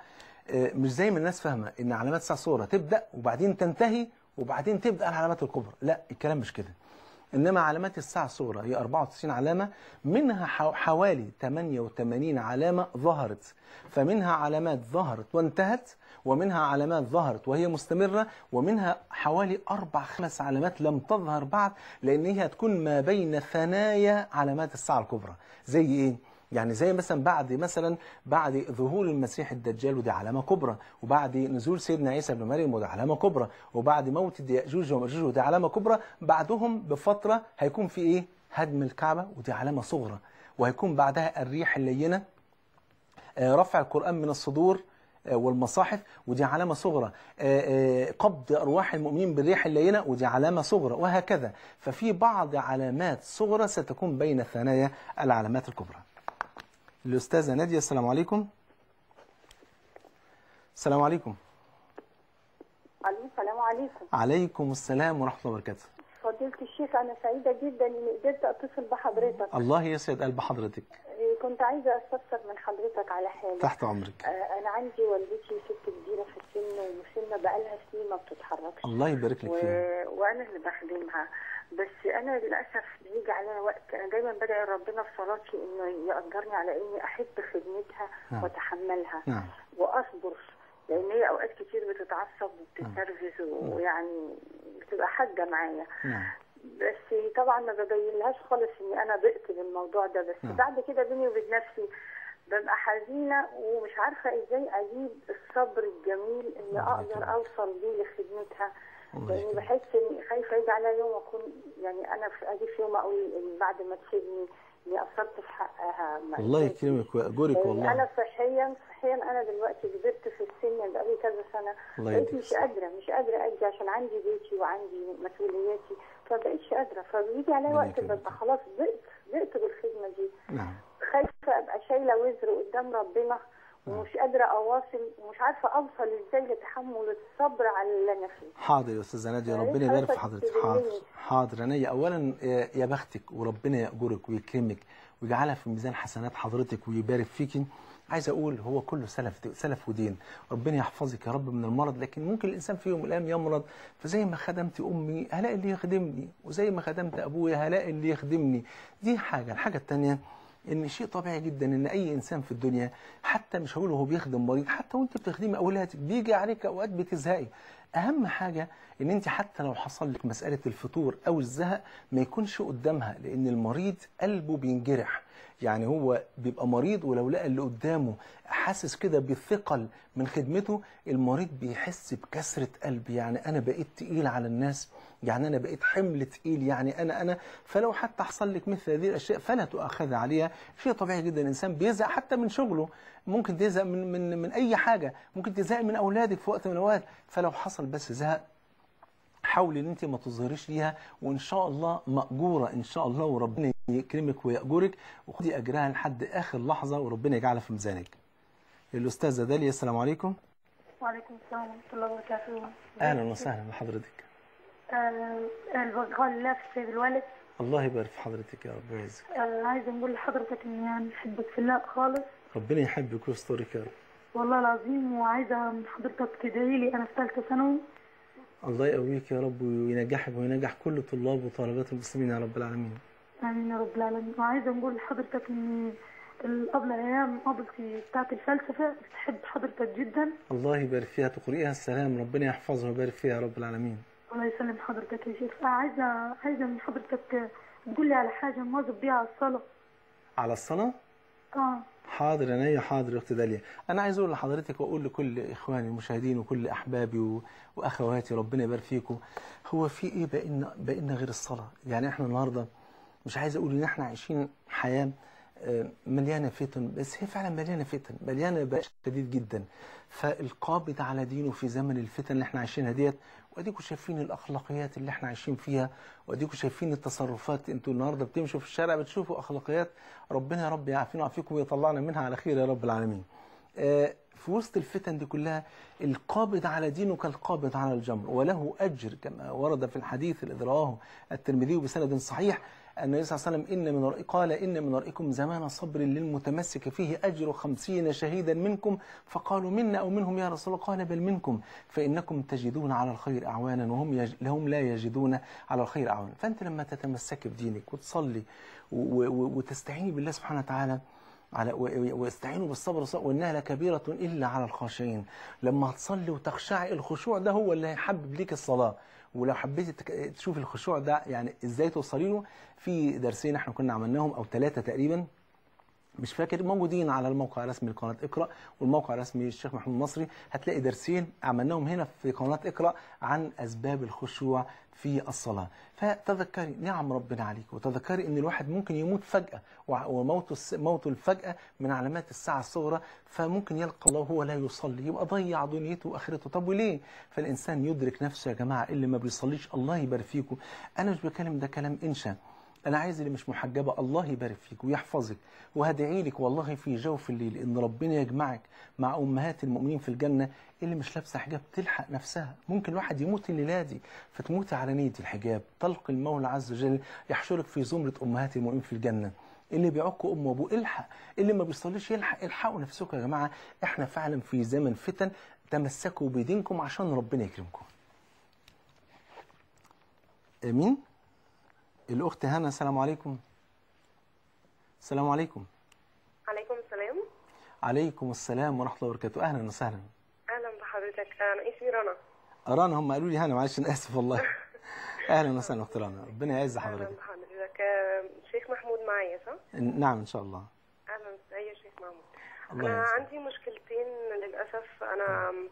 آه، مش زي ما الناس فاهمه ان علامات الساعه الصغرى تبدا وبعدين تنتهي وبعدين تبدا العلامات الكبرى لا الكلام مش كده انما علامات الساعه الصغرى هي 94 علامه منها حوالي 88 علامه ظهرت فمنها علامات ظهرت وانتهت ومنها علامات ظهرت وهي مستمرة ومنها حوالي أربع خمس علامات لم تظهر بعد لأن هي هتكون ما بين ثنايا علامات الساعة الكبرى زي إيه؟ يعني زي مثلا بعد مثلا بعد ظهور المسيح الدجال ودي علامه كبرى وبعد نزول سيدنا عيسى بن مريم ودي علامه كبرى وبعد موت ياجوج وماجوج ودي علامه كبرى بعدهم بفتره هيكون في ايه هدم الكعبه ودي علامه صغرى وهيكون بعدها الريح اللينه آه، رفع القران من الصدور آه، والمصاحف ودي علامة صغرى آه، قبض أرواح المؤمنين بالريح اللينة ودي علامة صغرى وهكذا ففي بعض علامات صغرى ستكون بين ثنايا العلامات الكبرى الأستاذة نادية السلام عليكم السلام عليكم السلام عليكم عليكم السلام ورحمة الله وبركاته فضيلة الشيخ أنا سعيدة جدا إني قدرت أتصل بحضرتك الله يسعد قلب حضرتك إيه، كنت عايزة أستفسر من حضرتك على حاجة تحت عمرك آه، أنا عندي والدتي ست كبيرة في السن وسنة بقالها سنين ما بتتحركش الله يبارك لك و... فيها وأنا اللي بخدمها بس انا للاسف بيجي عليا وقت انا دايما بدعي ربنا في صلاتي انه يقدرني على اني احب خدمتها نعم. واتحملها نعم. واصبر لان هي اوقات كتير بتتعصب وبتتنرفز نعم. ويعني بتبقى حاجه معايا نعم. بس طبعا ما ببينلهاش خالص اني انا بقت بالموضوع ده بس نعم. بعد كده بيني وبين نفسي ببقى حزينه ومش عارفه ازاي اجيب الصبر الجميل اللي نعم، اقدر اوصل بيه لخدمتها يعني بحس اني خايفه يجي على يوم اكون يعني انا في اجي في يوم اقول بعد ما تسيبني اني قصرت في حقها الله يعني يكرمك ويأجرك والله انا صحيا صحيا انا دلوقتي كبرت في السن يعني بقالي كذا سنه الله يديك مش قادره مش قادره اجي عشان عندي بيتي وعندي مسؤولياتي فبقيتش قادره فبيجي عليا وقت ببقى خلاص زهقت زهقت بالخدمه دي نعم خايفه ابقى شايله وزر قدام ربنا ومش قادره اواصل ومش عارفه اوصل ازاي لتحمل الصبر على اللي انا فيه. حاضر يا استاذه ناديه يعني ربنا يبارك في حضرتك حاضر حاضر ناديه اولا آه، يا بختك وربنا ياجرك ويكرمك ويجعلها في ميزان حسنات حضرتك ويبارك فيكي. عايز اقول هو كله سلف سلف ودين ربنا يحفظك يا رب من المرض لكن ممكن الانسان في يوم من الايام يمرض فزي ما خدمت امي هلاقي اللي يخدمني وزي ما خدمت ابويا هلاقي اللي يخدمني دي حاجه الحاجه الثانيه ان شيء طبيعي جدا ان اي انسان في الدنيا حتى مش هقول هو بيخدم مريض حتى وانت بتخدمي اولادك بيجي عليك اوقات بتزهقي اهم حاجه ان انت حتى لو حصل لك مساله الفطور او الزهق ما يكونش قدامها لان المريض قلبه بينجرح يعني هو بيبقى مريض ولو لقى اللي قدامه حاسس كده بالثقل من خدمته المريض بيحس بكسره قلب يعني انا بقيت تقيل على الناس يعني أنا بقيت حمل ثقيل يعني أنا أنا فلو حتى حصل لك مثل هذه الأشياء فلا تؤاخذ عليها شيء طبيعي جدا الإنسان بيزهق حتى من شغله ممكن تزهق من من من أي حاجة ممكن تزهق من أولادك في وقت من الأوقات فلو حصل بس زهق حاولي ان انت ما تظهريش ليها وان شاء الله ماجوره ان شاء الله وربنا يكرمك وياجرك وخدي اجرها لحد اخر لحظه وربنا يجعلها في ميزانك. الاستاذه داليا السلام عليكم. وعليكم السلام ورحمه الله وبركاته. اهلا وسهلا بحضرتك. البقاء لله بالولد السيد الوالد الله يبارك في حضرتك يا رب ويعزك آه، عايزه نقول لحضرتك اني يعني احبك في الله خالص ربنا يحبك ويسترك يا رب والله العظيم وعايزه من حضرتك تدعي لي انا في ثالثه ثانوي الله يقويك يا رب وينجحك وينجح كل طلاب وطالبات المسلمين يا رب العالمين امين يا رب العالمين وعايزه نقول لحضرتك ان قبل ايام قبلتي بتاعت الفلسفه بتحب حضرتك جدا الله يبارك فيها تقرئها السلام ربنا يحفظها ويبارك فيها يا رب العالمين الله يسلم حضرتك يا شيخ عايزه عايزه من حضرتك تقول لي على حاجه مواظب بيها على الصلاه على الصلاه؟ اه حاضر يا نية حاضر يا اختي داليا انا عايز اقول لحضرتك واقول لكل اخواني المشاهدين وكل احبابي و... واخواتي ربنا يبارك فيكم هو في ايه بقينا بقينا غير الصلاه يعني احنا النهارده مش عايز اقول ان احنا عايشين حياه مليانه فتن بس هي فعلا مليانه فتن مليانه بقى شديد جدا فالقابض على دينه في زمن الفتن اللي احنا عايشينها ديت واديكم شايفين الاخلاقيات اللي احنا عايشين فيها واديكم شايفين التصرفات انتوا النهارده بتمشوا في الشارع بتشوفوا اخلاقيات ربنا يا رب يعافينا ويعافيكم ويطلعنا منها على خير يا رب العالمين آه، في وسط الفتن دي كلها القابض على دينه كالقابض على الجمر وله اجر كما ورد في الحديث الذي رواه الترمذي بسند صحيح أن النبي صلى الله عليه وسلم إن من قال إن من رأيكم زمان صبر للمتمسك فيه أجر خمسين شهيدا منكم فقالوا منا أو منهم يا رسول الله قال بل منكم فإنكم تجدون على الخير أعوانا وهم يج... لهم لا يجدون على الخير أعوانا فأنت لما تتمسك بدينك وتصلي و... و... وتستعين بالله سبحانه وتعالى على واستعينوا بالصبر وانها لكبيره الا على الخاشعين لما تصلي وتخشعي الخشوع ده هو اللي هيحبب ليك الصلاه ولو حبيت تشوف الخشوع ده يعني ازاي توصلي له في درسين احنا كنا عملناهم او ثلاثه تقريبا مش فاكر موجودين على الموقع الرسمي لقناه اقرا والموقع الرسمي للشيخ محمود المصري هتلاقي درسين عملناهم هنا في قناه اقرا عن اسباب الخشوع في الصلاة فتذكري نعم ربنا عليك وتذكري ان الواحد ممكن يموت فجأة وموت موت الفجأة من علامات الساعة الصغرى فممكن يلقى الله وهو لا يصلي يبقى ضيع دنيته واخرته طب وليه فالانسان يدرك نفسه يا جماعة اللي ما بيصليش الله يبارك فيكم انا مش بكلم ده كلام انشا أنا عايز اللي مش محجبة الله يبارك فيك ويحفظك وهدعي لك والله في جوف الليل إن ربنا يجمعك مع أمهات المؤمنين في الجنة اللي مش لابسة حجاب تلحق نفسها ممكن الواحد يموت الليلة دي فتموت على نية الحجاب تلقي المولى عز وجل يحشرك في زمرة أمهات المؤمنين في الجنة اللي بيعك امه وابوه الحق اللي ما بيصليش يلحق الحقوا نفسكم يا جماعه احنا فعلا في زمن فتن تمسكوا بدينكم عشان ربنا يكرمكم امين الأخت هنا السلام عليكم السلام عليكم عليكم السلام عليكم السلام ورحمة الله وبركاته أهلا وسهلا أهلا بحضرتك أنا اسمي إيه رنا رنا هم قالوا لي هنا معلش أنا آسف والله أهلا وسهلا أخت رنا ربنا يعز حضرتك أهلا بحضرتك شيخ محمود معايا صح؟ نعم إن شاء الله أهلا أيوة يا شيخ محمود الله أنا يزل. عندي مشكلتين للأسف أنا نعم.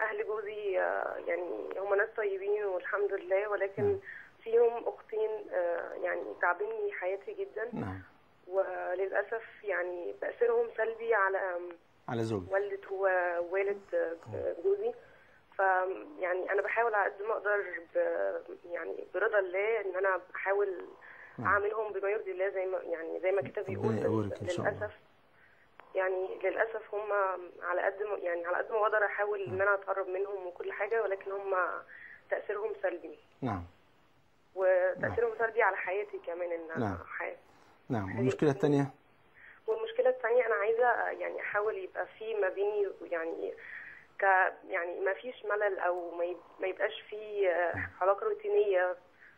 أهل جوزي آه، يعني هم ناس طيبين والحمد لله ولكن م. نعم. فيهم اختين آه، يعني تعبني حياتي جدا نعم وللاسف يعني تاثيرهم سلبي على على زوجي والدة ووالد آه، جوزي ف يعني انا بحاول على قد ما اقدر يعني برضا الله ان انا بحاول نعم. اعاملهم بما يرضي الله زي ما يعني زي ما الكتاب بيقول للاسف يعني للاسف هم على قد ما يعني على قد ما اقدر احاول نعم. ان انا اتقرب منهم وكل حاجه ولكن هم تاثيرهم سلبي نعم وتاثيره نعم. المسار على حياتي كمان ان نعم. حياتي نعم والمشكله الثانيه والمشكله الثانيه انا عايزه يعني احاول يبقى في ما بيني يعني ك يعني ما فيش ملل او ما يبقاش في نعم. علاقه روتينيه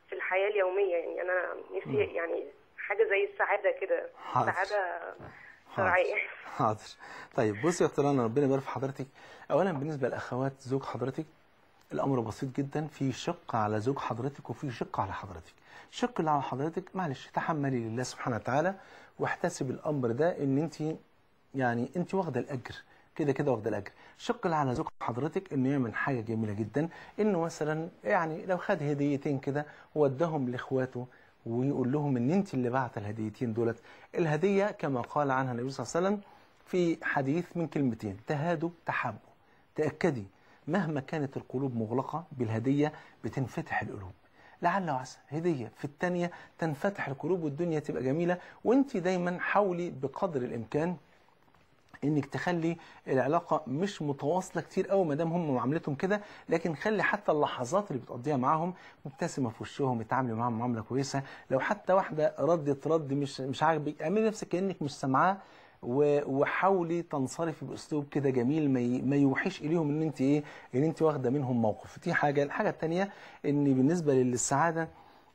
في الحياه اليوميه يعني انا نفسي نعم. يعني حاجه زي السعاده كده سعاده شرعيه حاضر طيب بصي يا اختي رنا ربنا يبارك في حضرتك اولا بالنسبه لاخوات زوج حضرتك الامر بسيط جدا في شق على زوج حضرتك وفي شق على حضرتك الشق اللي على حضرتك معلش تحملي لله سبحانه وتعالى واحتسب الامر ده ان انت يعني انت واخده الاجر كده كده واخده الاجر الشق اللي على زوج حضرتك انه يعمل حاجه جميله جدا انه مثلا يعني لو خد هديتين كده وودهم لاخواته ويقول لهم ان انت اللي بعت الهديتين دولت الهديه كما قال عنها النبي صلى الله عليه وسلم في حديث من كلمتين تهادوا تحابوا تاكدي مهما كانت القلوب مغلقة بالهدية بتنفتح القلوب لعل وعسى هدية في الثانية تنفتح القلوب والدنيا تبقى جميلة وانت دايما حاولي بقدر الإمكان انك تخلي العلاقه مش متواصله كتير قوي ما دام هم معاملتهم كده لكن خلي حتى اللحظات اللي بتقضيها معاهم مبتسمه في وشهم اتعاملي معاهم معامله كويسه لو حتى واحده ردت رد مش مش عاجبك اعملي نفسك كانك مش سامعاه وحاولي تنصرفي باسلوب كده جميل ما يوحيش اليهم ان انت ايه ان انت واخده منهم موقف دي حاجه الحاجه الثانيه ان بالنسبه للسعاده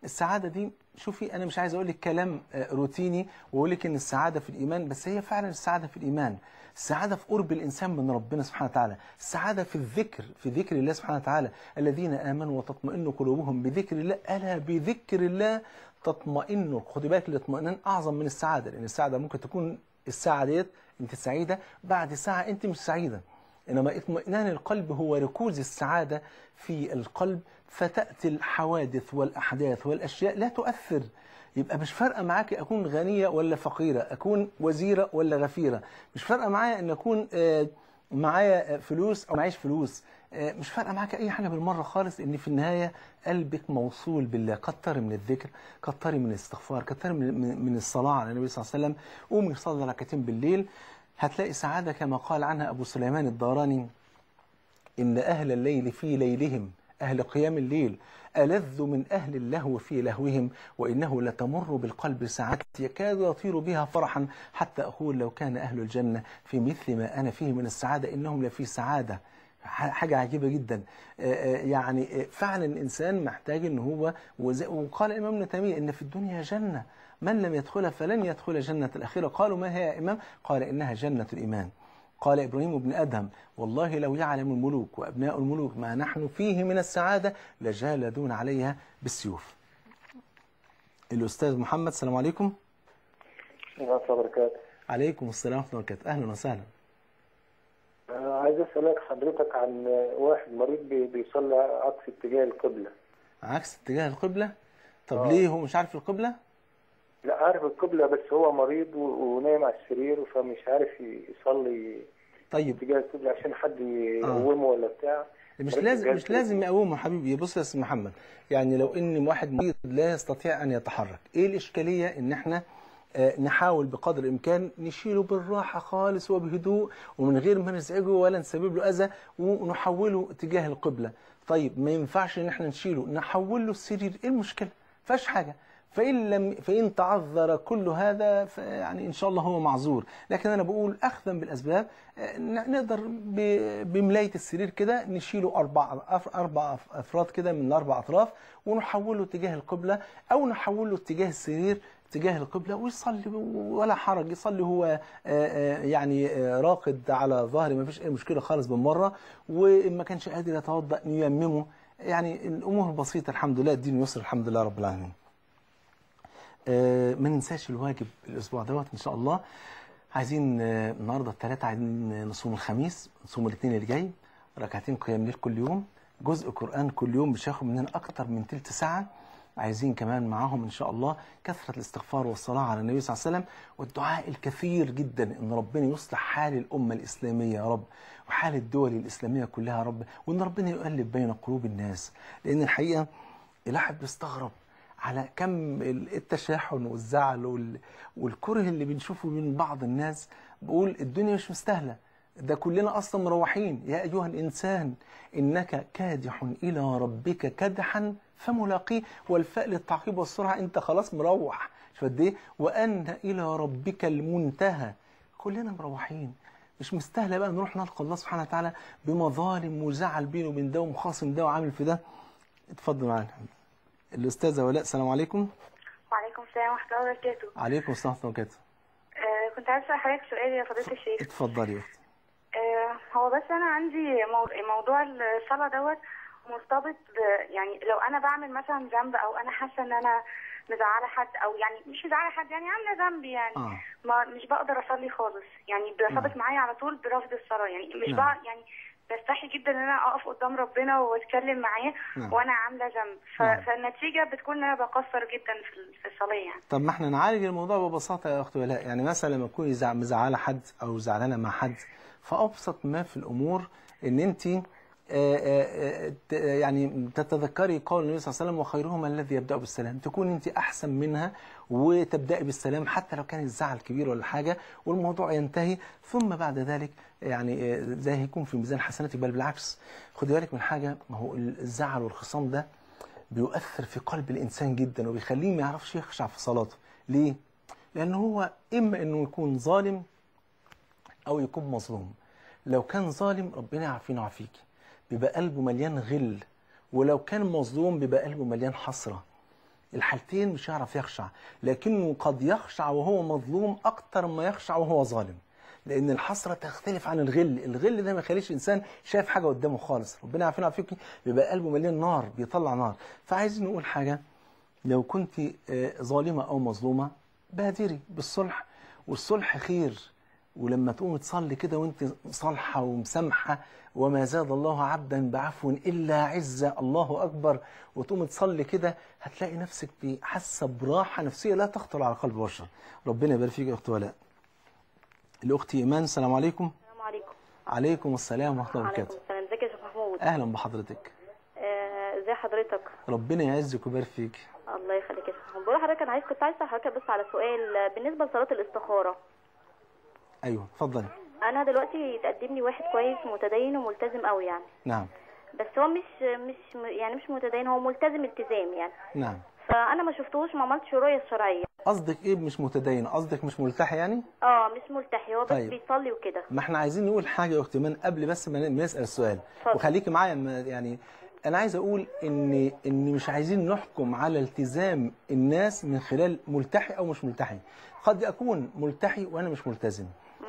السعاده دي شوفي انا مش عايز اقول لك كلام آه، روتيني واقول لك ان السعاده في الايمان بس هي فعلا السعاده في الايمان السعاده في قرب الانسان من ربنا سبحانه وتعالى السعاده في الذكر في ذكر الله سبحانه وتعالى الذين امنوا وتطمئن قلوبهم بذكر الله الا بذكر الله تطمئن خدي بالك الاطمئنان اعظم من السعاده لان السعاده ممكن تكون الساعه ديت انت سعيده بعد ساعه انت مش سعيده انما اطمئنان القلب هو ركوز السعاده في القلب فتاتي الحوادث والاحداث والاشياء لا تؤثر يبقى مش فارقه معاك اكون غنيه ولا فقيره اكون وزيره ولا غفيره مش فارقه معايا ان اكون آه، معايا فلوس او معيش فلوس آه، مش فارقه معاك اي حاجه بالمره خالص ان في النهايه قلبك موصول بالله كتر من الذكر كتر من الاستغفار كتر من الصلاه على النبي صلى الله عليه وسلم قومي صلي ركعتين بالليل هتلاقي سعاده كما قال عنها ابو سليمان الداراني ان اهل الليل في ليلهم أهل قيام الليل ألذ من أهل اللهو في لهوهم وإنه لتمر بالقلب ساعات يكاد يطير بها فرحا حتى أقول لو كان أهل الجنة في مثل ما أنا فيه من السعادة إنهم لفي سعادة حاجه عجيبه جدا يعني فعلا الانسان محتاج ان هو وقال الامام تيميه ان في الدنيا جنه من لم يدخلها فلن يدخل جنه الاخره قالوا ما هي يا امام قال انها جنه الايمان قال إبراهيم بن أدهم والله لو يعلم الملوك وأبناء الملوك ما نحن فيه من السعادة لجالدون عليها بالسيوف الأستاذ محمد السلام عليكم السلام عليكم ورحمة الله وبركاته عليكم السلام ورحمة الله وبركاته أهلا وسهلا آه، عايز اسالك حضرتك عن واحد مريض بيصلي عكس اتجاه القبله عكس اتجاه القبله طب آه. ليه هو مش عارف القبله لا عارف القبله بس هو مريض ونايم على السرير فمش عارف يصلي طيب اتجاه القبله عشان حد آه. يقومه آه. ولا بتاع مش لازم مش لازم يقومه حبيبي بص يا استاذ محمد يعني لو ان واحد مريض لا يستطيع ان يتحرك ايه الاشكاليه ان احنا آه، نحاول بقدر الامكان نشيله بالراحه خالص وبهدوء ومن غير ما نزعجه ولا نسبب له اذى ونحوله تجاه القبله طيب ما ينفعش ان احنا نشيله نحول له السرير ايه المشكله فيهاش حاجه فإن لم فإن تعذر كل هذا يعني إن شاء الله هو معذور، لكن أنا بقول أخذا بالأسباب آه، نقدر بملاية السرير كده نشيله أربع أربع أفراد كده من أربع أطراف ونحوله اتجاه القبلة أو نحوله اتجاه السرير اتجاه القبلة ويصلي ولا حرج يصلي هو آه، آه، يعني آه، راقد على ظهره ما فيش أي مشكلة خالص بالمرة وإن ما كانش قادر يتوضأ ييممه يعني الأمور بسيطة الحمد لله الدين يسر الحمد لله رب العالمين ما ننساش الواجب الأسبوع دوت إن شاء الله عايزين النهاردة الثلاثة عايزين نصوم الخميس نصوم الاثنين اللي جاي ركعتين قيام ليل كل يوم جزء قرآن كل يوم مش هياخد مننا أكتر من تلت ساعة عايزين كمان معاهم ان شاء الله كثره الاستغفار والصلاه على النبي صلى الله عليه وسلم والدعاء الكثير جدا ان ربنا يصلح حال الامه الاسلاميه يا رب وحال الدول الاسلاميه كلها يا رب وان ربنا يقلب بين قلوب الناس لان الحقيقه الواحد بيستغرب على كم التشاحن والزعل والكره اللي بنشوفه من بعض الناس بقول الدنيا مش مستاهله ده كلنا أصلا مروحين يا أيها الإنسان إنك كادح إلى ربك كدحا فملاقيه والفاء للتعقيب والسرعة أنت خلاص مروح شوف قد إيه وأن إلى ربك المنتهى كلنا مروحين مش مستاهله بقى نروح نلقى الله سبحانه وتعالى بمظالم وزعل بينه وبين ده ومخاصم ده وعامل في ده اتفضل معانا الاستاذه ولاء السلام عليكم وعليكم السلام ورحمه الله وبركاته عليكم السلام ورحمه الله وبركاته آه، كنت عايزه اسال حضرتك سؤال يا فضيله الشيخ اتفضلي يا اختي آه، هو بس انا عندي موضوع الصلاه دوت مرتبط يعني لو انا بعمل مثلا ذنب او انا حاسه ان انا مزعله حد او يعني مش مزعله حد يعني عامله ذنب يعني آه. ما مش بقدر اصلي خالص يعني بيرتبط آه. معايا على طول برفض الصلاه يعني مش آه. بقى يعني بستحي جدا ان انا اقف قدام ربنا واتكلم معاه وانا عامله ذنب فالنتيجه بتكون ان انا بقصر جدا في الصلاه يعني طب ما احنا نعالج الموضوع ببساطه يا اختي ولاء يعني مثلا لما تكوني مزعله حد او زعلانه مع حد فأبسط ما في الأمور أن أنت آه، آه، آه، يعني تتذكري قول النبي صلى الله عليه وسلم وخيرهما الذي يبدأ بالسلام تكون أنت أحسن منها وتبدأي بالسلام حتى لو كان الزعل كبير ولا حاجة والموضوع ينتهي ثم بعد ذلك يعني ده هيكون في ميزان حسناتك بل بالعكس خدي بالك من حاجة ما هو الزعل والخصام ده بيؤثر في قلب الإنسان جدا وبيخليه ما يعرفش يخشع في صلاته ليه؟ لأن هو إما أنه يكون ظالم أو يكون مظلوم لو كان ظالم ربنا يعافينا ويعافيك بيبقى قلبه مليان غل ولو كان مظلوم بيبقى قلبه مليان حسرة الحالتين مش هيعرف يخشع لكنه قد يخشع وهو مظلوم أكتر ما يخشع وهو ظالم لان الحسره تختلف عن الغل الغل ده ما يخليش انسان شايف حاجه قدامه خالص ربنا يعافينا ويعافيك بيبقى قلبه مليان نار بيطلع نار فعايزين نقول حاجه لو كنت آه، ظالمه او مظلومه بادري بالصلح والصلح خير ولما تقوم تصلي كده وانت صالحه ومسامحه وما زاد الله عبدا بعفو الا عزه الله اكبر وتقوم تصلي كده هتلاقي نفسك حاسه براحه نفسيه لا تخطر على قلب بشر ربنا يبارك فيك يا اخت ولاء الاخت ايمان السلام عليكم السلام عليكم عليكم السلام ورحمه الله وبركاته السلام ازيك يا شيخ محمود اهلا بحضرتك آه، ازي حضرتك ربنا يعزك ويبارك فيك الله يخليك يا شيخ بقول لحضرتك انا عايز كنت عايز اسال حضرتك بس على سؤال بالنسبه لصلاه الاستخاره ايوه اتفضلي انا دلوقتي تقدم لي واحد كويس متدين وملتزم قوي يعني نعم بس هو مش مش يعني مش متدين هو ملتزم التزام يعني نعم فانا ما شفتهوش ما عملتش رؤيه شرعيه قصدك ايه مش متدين قصدك مش ملتحي يعني اه مش ملتحي هو بس طيب. بيصلي وكده ما احنا عايزين نقول حاجه يا اختي من قبل بس ما نسال السؤال وخليكي معايا يعني انا عايز اقول ان ان مش عايزين نحكم على التزام الناس من خلال ملتحي او مش ملتحي قد اكون ملتحي وانا مش ملتزم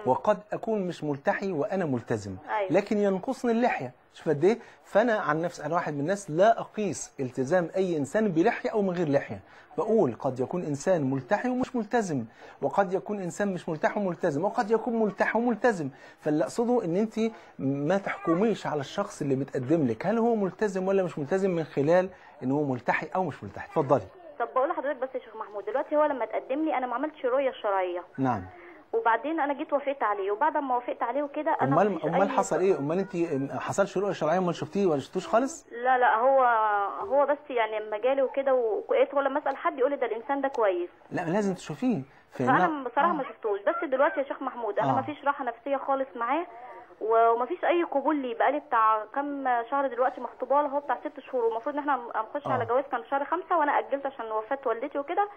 وقد اكون مش ملتحي وانا ملتزم أيوة. لكن ينقصني اللحيه شوف قد ايه فانا عن نفسي انا واحد من الناس لا اقيس التزام اي انسان بلحيه او من غير لحيه بقول قد يكون انسان ملتحي ومش ملتزم وقد يكون انسان مش ملتحي وملتزم وقد يكون ملتحي وملتزم فاللي اقصده ان انت ما تحكميش على الشخص اللي بتقدم لك هل هو ملتزم ولا مش ملتزم من خلال ان هو ملتحي او مش ملتحي اتفضلي طب بقول لحضرتك بس يا شيخ محمود دلوقتي هو لما تقدم لي انا ما عملتش رؤيه شرعيه نعم وبعدين انا جيت وافقت عليه وبعد ما وافقت عليه وكده انا امال امال حصل ايه امال انت ما حصلش رؤيه شرعيه امال شفتيه ولا شفتوش خالص لا لا هو هو بس يعني لما جالي وكده ولقيته لما اسال حد يقول لي ده الانسان ده كويس لا لازم تشوفيه فانا بصراحه آه. ما شفتوش بس دلوقتي يا شيخ محمود انا آه. ما فيش راحه نفسيه خالص معاه ومفيش اي قبول لي بقالي بتاع كام شهر دلوقتي مخطوبه لها بتاع ست شهور والمفروض ان احنا هنخش على آه. جواز كان في شهر خمسة وانا اجلت عشان وفاه والدتي وكده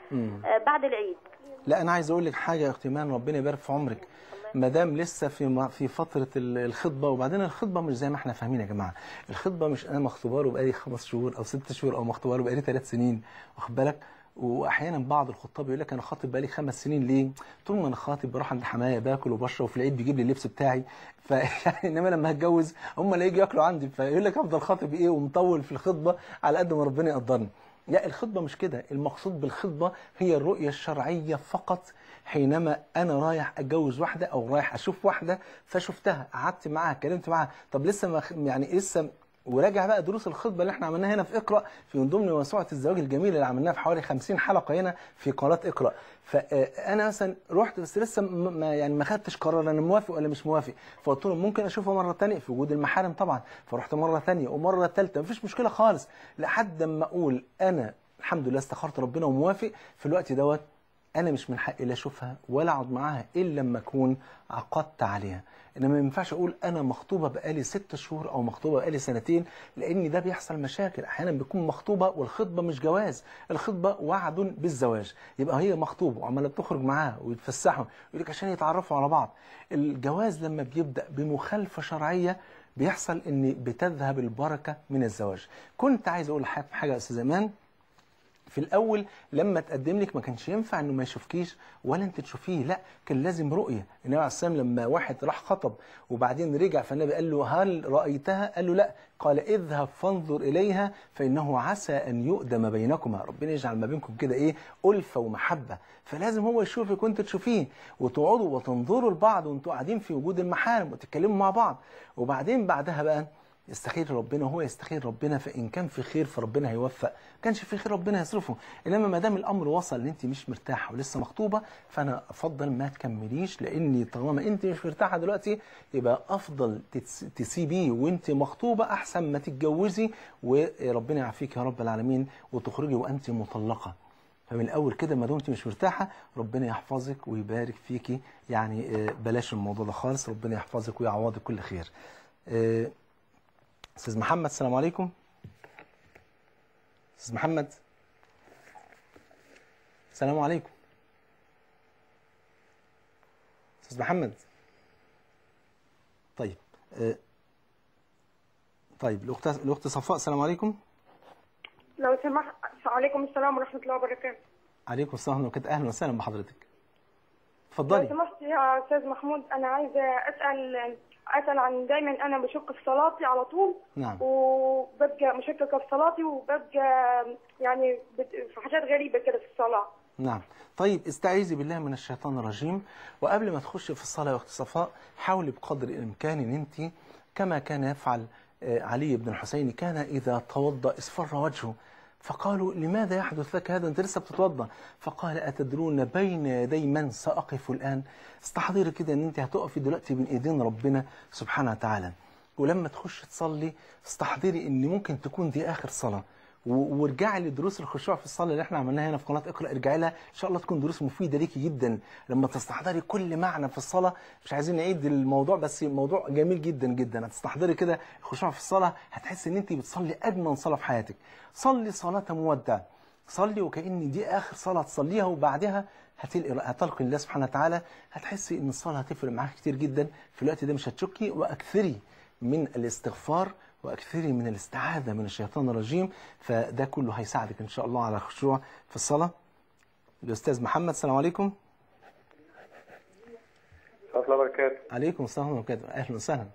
آه، بعد العيد لا انا عايز اقول لك حاجه يا اختي مان ربنا يبارك في عمرك ما دام لسه في في فتره الخطبه وبعدين الخطبه مش زي ما احنا فاهمين يا جماعه الخطبه مش انا مخطوبه له بقالي خمس شهور او ست شهور او مخطوبه له بقالي ثلاث سنين واخد بالك واحيانا بعض الخطاب يقول لك انا خاطب بقالي خمس سنين ليه؟ طول ما انا خاطب بروح عند حمايه باكل وبشرب وفي العيد بيجيب لي اللبس بتاعي فيعني انما لما هتجوز هم اللي يجوا ياكلوا عندي فيقول لك افضل خاطب ايه ومطول في الخطبه على قد ما ربنا يقدرني. لا الخطبه مش كده، المقصود بالخطبه هي الرؤيه الشرعيه فقط حينما انا رايح اتجوز واحده او رايح اشوف واحده فشفتها قعدت معاها اتكلمت معاها طب لسه ما يعني لسه وراجع بقى دروس الخطبه اللي احنا عملناها هنا في اقرا في من ضمن موسوعه الزواج الجميله اللي عملناها في حوالي 50 حلقه هنا في قناه اقرا فانا آه، مثلا رحت بس لسه ما يعني ما خدتش قرار انا موافق ولا مش موافق فقلت لهم ممكن اشوفه مره ثانيه في وجود المحارم طبعا فرحت مره ثانيه ومره ثالثه مفيش مشكله خالص لحد ما اقول انا الحمد لله استخرت ربنا وموافق في الوقت دوت انا مش من حقي لا اشوفها ولا اقعد معاها الا لما اكون عقدت عليها انما ما ينفعش اقول انا مخطوبه بقالي ست شهور او مخطوبه بقالي سنتين لان ده بيحصل مشاكل احيانا بتكون مخطوبه والخطبه مش جواز الخطبه وعد بالزواج يبقى هي مخطوبه وعماله بتخرج معاه ويتفسحوا يقول لك عشان يتعرفوا على بعض الجواز لما بيبدا بمخالفه شرعيه بيحصل ان بتذهب البركه من الزواج كنت عايز اقول حاجه استاذ زمان في الاول لما تقدم لك ما كانش ينفع انه ما يشوفكيش ولا انت تشوفيه لا كان لازم رؤيه النبي عليه الصلاه لما واحد راح خطب وبعدين رجع فالنبي قال له هل رايتها قال له لا قال اذهب فانظر اليها فانه عسى ان يؤدم بينكما ربنا يجعل ما بينكم كده ايه الفه ومحبه فلازم هو يشوفك وانت تشوفيه وتقعدوا وتنظروا لبعض وانتوا قاعدين في وجود المحارم وتتكلموا مع بعض وبعدين بعدها بقى يستخير ربنا وهو يستخير ربنا فان كان في خير فربنا هيوفق ما كانش في خير ربنا هيصرفه انما ما دام الامر وصل ان انت مش مرتاحه ولسه مخطوبه فانا افضل ما تكمليش لان طالما انت مش مرتاحه دلوقتي يبقى افضل تسيبيه وانت مخطوبه احسن ما تتجوزي وربنا يعافيك يا رب العالمين وتخرجي وانت مطلقه فمن الاول كده ما دمت مش مرتاحه ربنا يحفظك ويبارك فيكي يعني آه، بلاش الموضوع ده خالص ربنا يحفظك ويعوضك كل خير آه، استاذ محمد السلام عليكم استاذ محمد السلام عليكم استاذ محمد طيب آه، طيب الاخت الاخت صفاء السلام عليكم لو سمحت وعليكم السلام ورحمه الله وبركاته عليكم السلام ورحمه الله وبركاته اهلا وسهلا بحضرتك اتفضلي لو سمحت يا استاذ محمود انا عايزه اسال عشان عن دايما انا بشك في صلاتي على طول نعم وببقى مشككه في صلاتي وببقى يعني في حاجات غريبه كده في الصلاه نعم طيب استعيذي بالله من الشيطان الرجيم وقبل ما تخشي في الصلاه يا اخت صفاء حاولي بقدر الامكان ان انت كما كان يفعل آه، علي بن الحسين كان اذا توضا اصفر وجهه فقالوا لماذا يحدث لك هذا أنت لسه بتتوضأ فقال أتدرون بين يدي من سأقف الآن استحضري كده أن أنت هتقفي دلوقتي بين إيدين ربنا سبحانه وتعالى ولما تخش تصلي استحضري أن ممكن تكون دي آخر صلاة وارجعي لدروس الخشوع في الصلاه اللي احنا عملناها هنا في قناه اقرا ارجعي لها ان شاء الله تكون دروس مفيده ليكي جدا لما تستحضري كل معنى في الصلاه مش عايزين نعيد الموضوع بس موضوع جميل جدا جدا هتستحضري كده الخشوع في الصلاه هتحسي ان انت بتصلي اجمل صلاه في حياتك صلي صلاه مودعه صلي وكأن دي آخر صلاة تصليها وبعدها هتلقي الله سبحانه وتعالى هتحسي إن الصلاة هتفرق معاك كتير جدا في الوقت ده مش هتشكي وأكثري من الاستغفار واكثري من الاستعاذه من الشيطان الرجيم فده كله هيساعدك ان شاء الله على الخشوع في الصلاه الاستاذ محمد السلام عليكم ورحمه الله وبركاته عليكم السلام ورحمه الله وبركاته اهلا وسهلا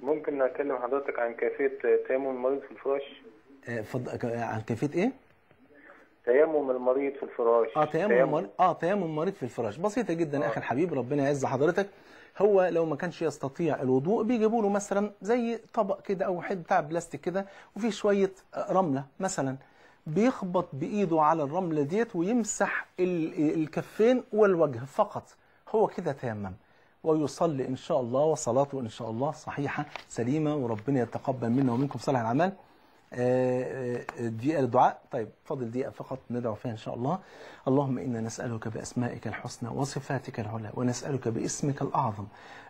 ممكن اكلم حضرتك عن كيفيه تيمم المريض في الفراش آه، فض... عن كيفيه ايه تيمم المريض في الفراش اه تيمم, المريض اه تيمم المريض في الفراش بسيطه جدا آه. اخي الحبيب ربنا يعز حضرتك هو لو ما كانش يستطيع الوضوء بيجيبوا له مثلا زي طبق كده او حد بتاع بلاستيك كده وفيه شويه آه، رمله مثلا بيخبط بايده على الرمله ديت ويمسح الكفين والوجه فقط هو كده تيمم ويصلي ان شاء الله وصلاته ان شاء الله صحيحه سليمه وربنا يتقبل منا ومنكم صالح الاعمال آه، آه، آه، دقيقة للدعاء طيب فاضل دقيقة فقط ندعو فيها إن شاء الله اللهم إنا نسألك بأسمائك الحسنى وصفاتك العلى ونسألك باسمك الأعظم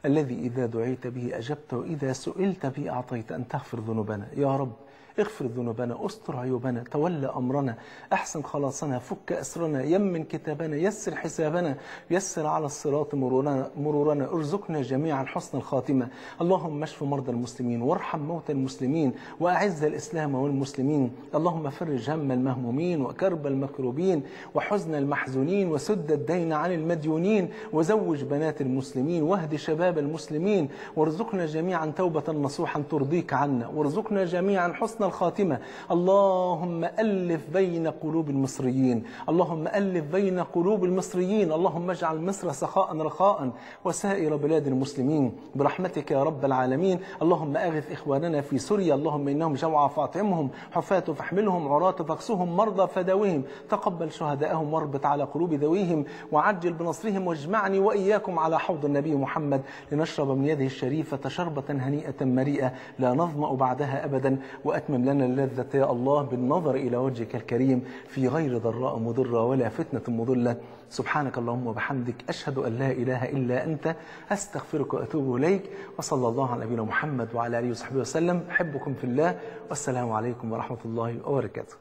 الذي إذا دعيت به أجبت وإذا سئلت به أعطيت أن تغفر ذنوبنا يا رب اغفر ذنوبنا استر عيوبنا تولى أمرنا أحسن خلاصنا فك أسرنا يمن كتابنا يسر حسابنا يسر على الصراط مرورنا, مرورنا ارزقنا جميعا حسن الخاتمة اللهم اشف مرضى المسلمين وارحم موتى المسلمين وأعز الإسلام والمسلمين اللهم فرج هم المهمومين وكرب المكروبين وحزن المحزونين وسد الدين عن المديونين وزوج بنات المسلمين واهد شباب المسلمين وارزقنا جميعا توبة نصوحا ترضيك عنا وارزقنا جميعا حسن الخاتمة اللهم ألف بين قلوب المصريين اللهم ألف بين قلوب المصريين اللهم اجعل مصر سخاء رخاء وسائر بلاد المسلمين برحمتك يا رب العالمين اللهم أغث إخواننا في سوريا اللهم إنهم جوعى فاطعمهم حفاة فاحملهم عراة فاقسوهم مرضى فداوهم تقبل شهداءهم واربط على قلوب ذويهم وعجل بنصرهم واجمعني وإياكم على حوض النبي محمد لنشرب من يده الشريفة شربة هنيئة مريئة لا نظمأ بعدها أبدا وأتمنى وتتمم لنا اللذة يا الله بالنظر إلى وجهك الكريم في غير ضراء مضرة ولا فتنة مضلة سبحانك اللهم وبحمدك أشهد أن لا إله إلا أنت أستغفرك وأتوب إليك وصلى الله على نبينا محمد وعلى آله وصحبه وسلم أحبكم في الله والسلام عليكم ورحمة الله وبركاته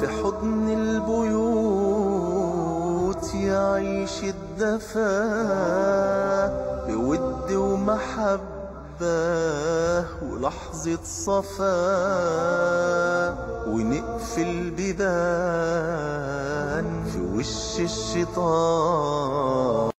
في حضن البيوت يعيش الدفاتر محبة ولحظة صفاء ونقفل بيبان في وش الشيطان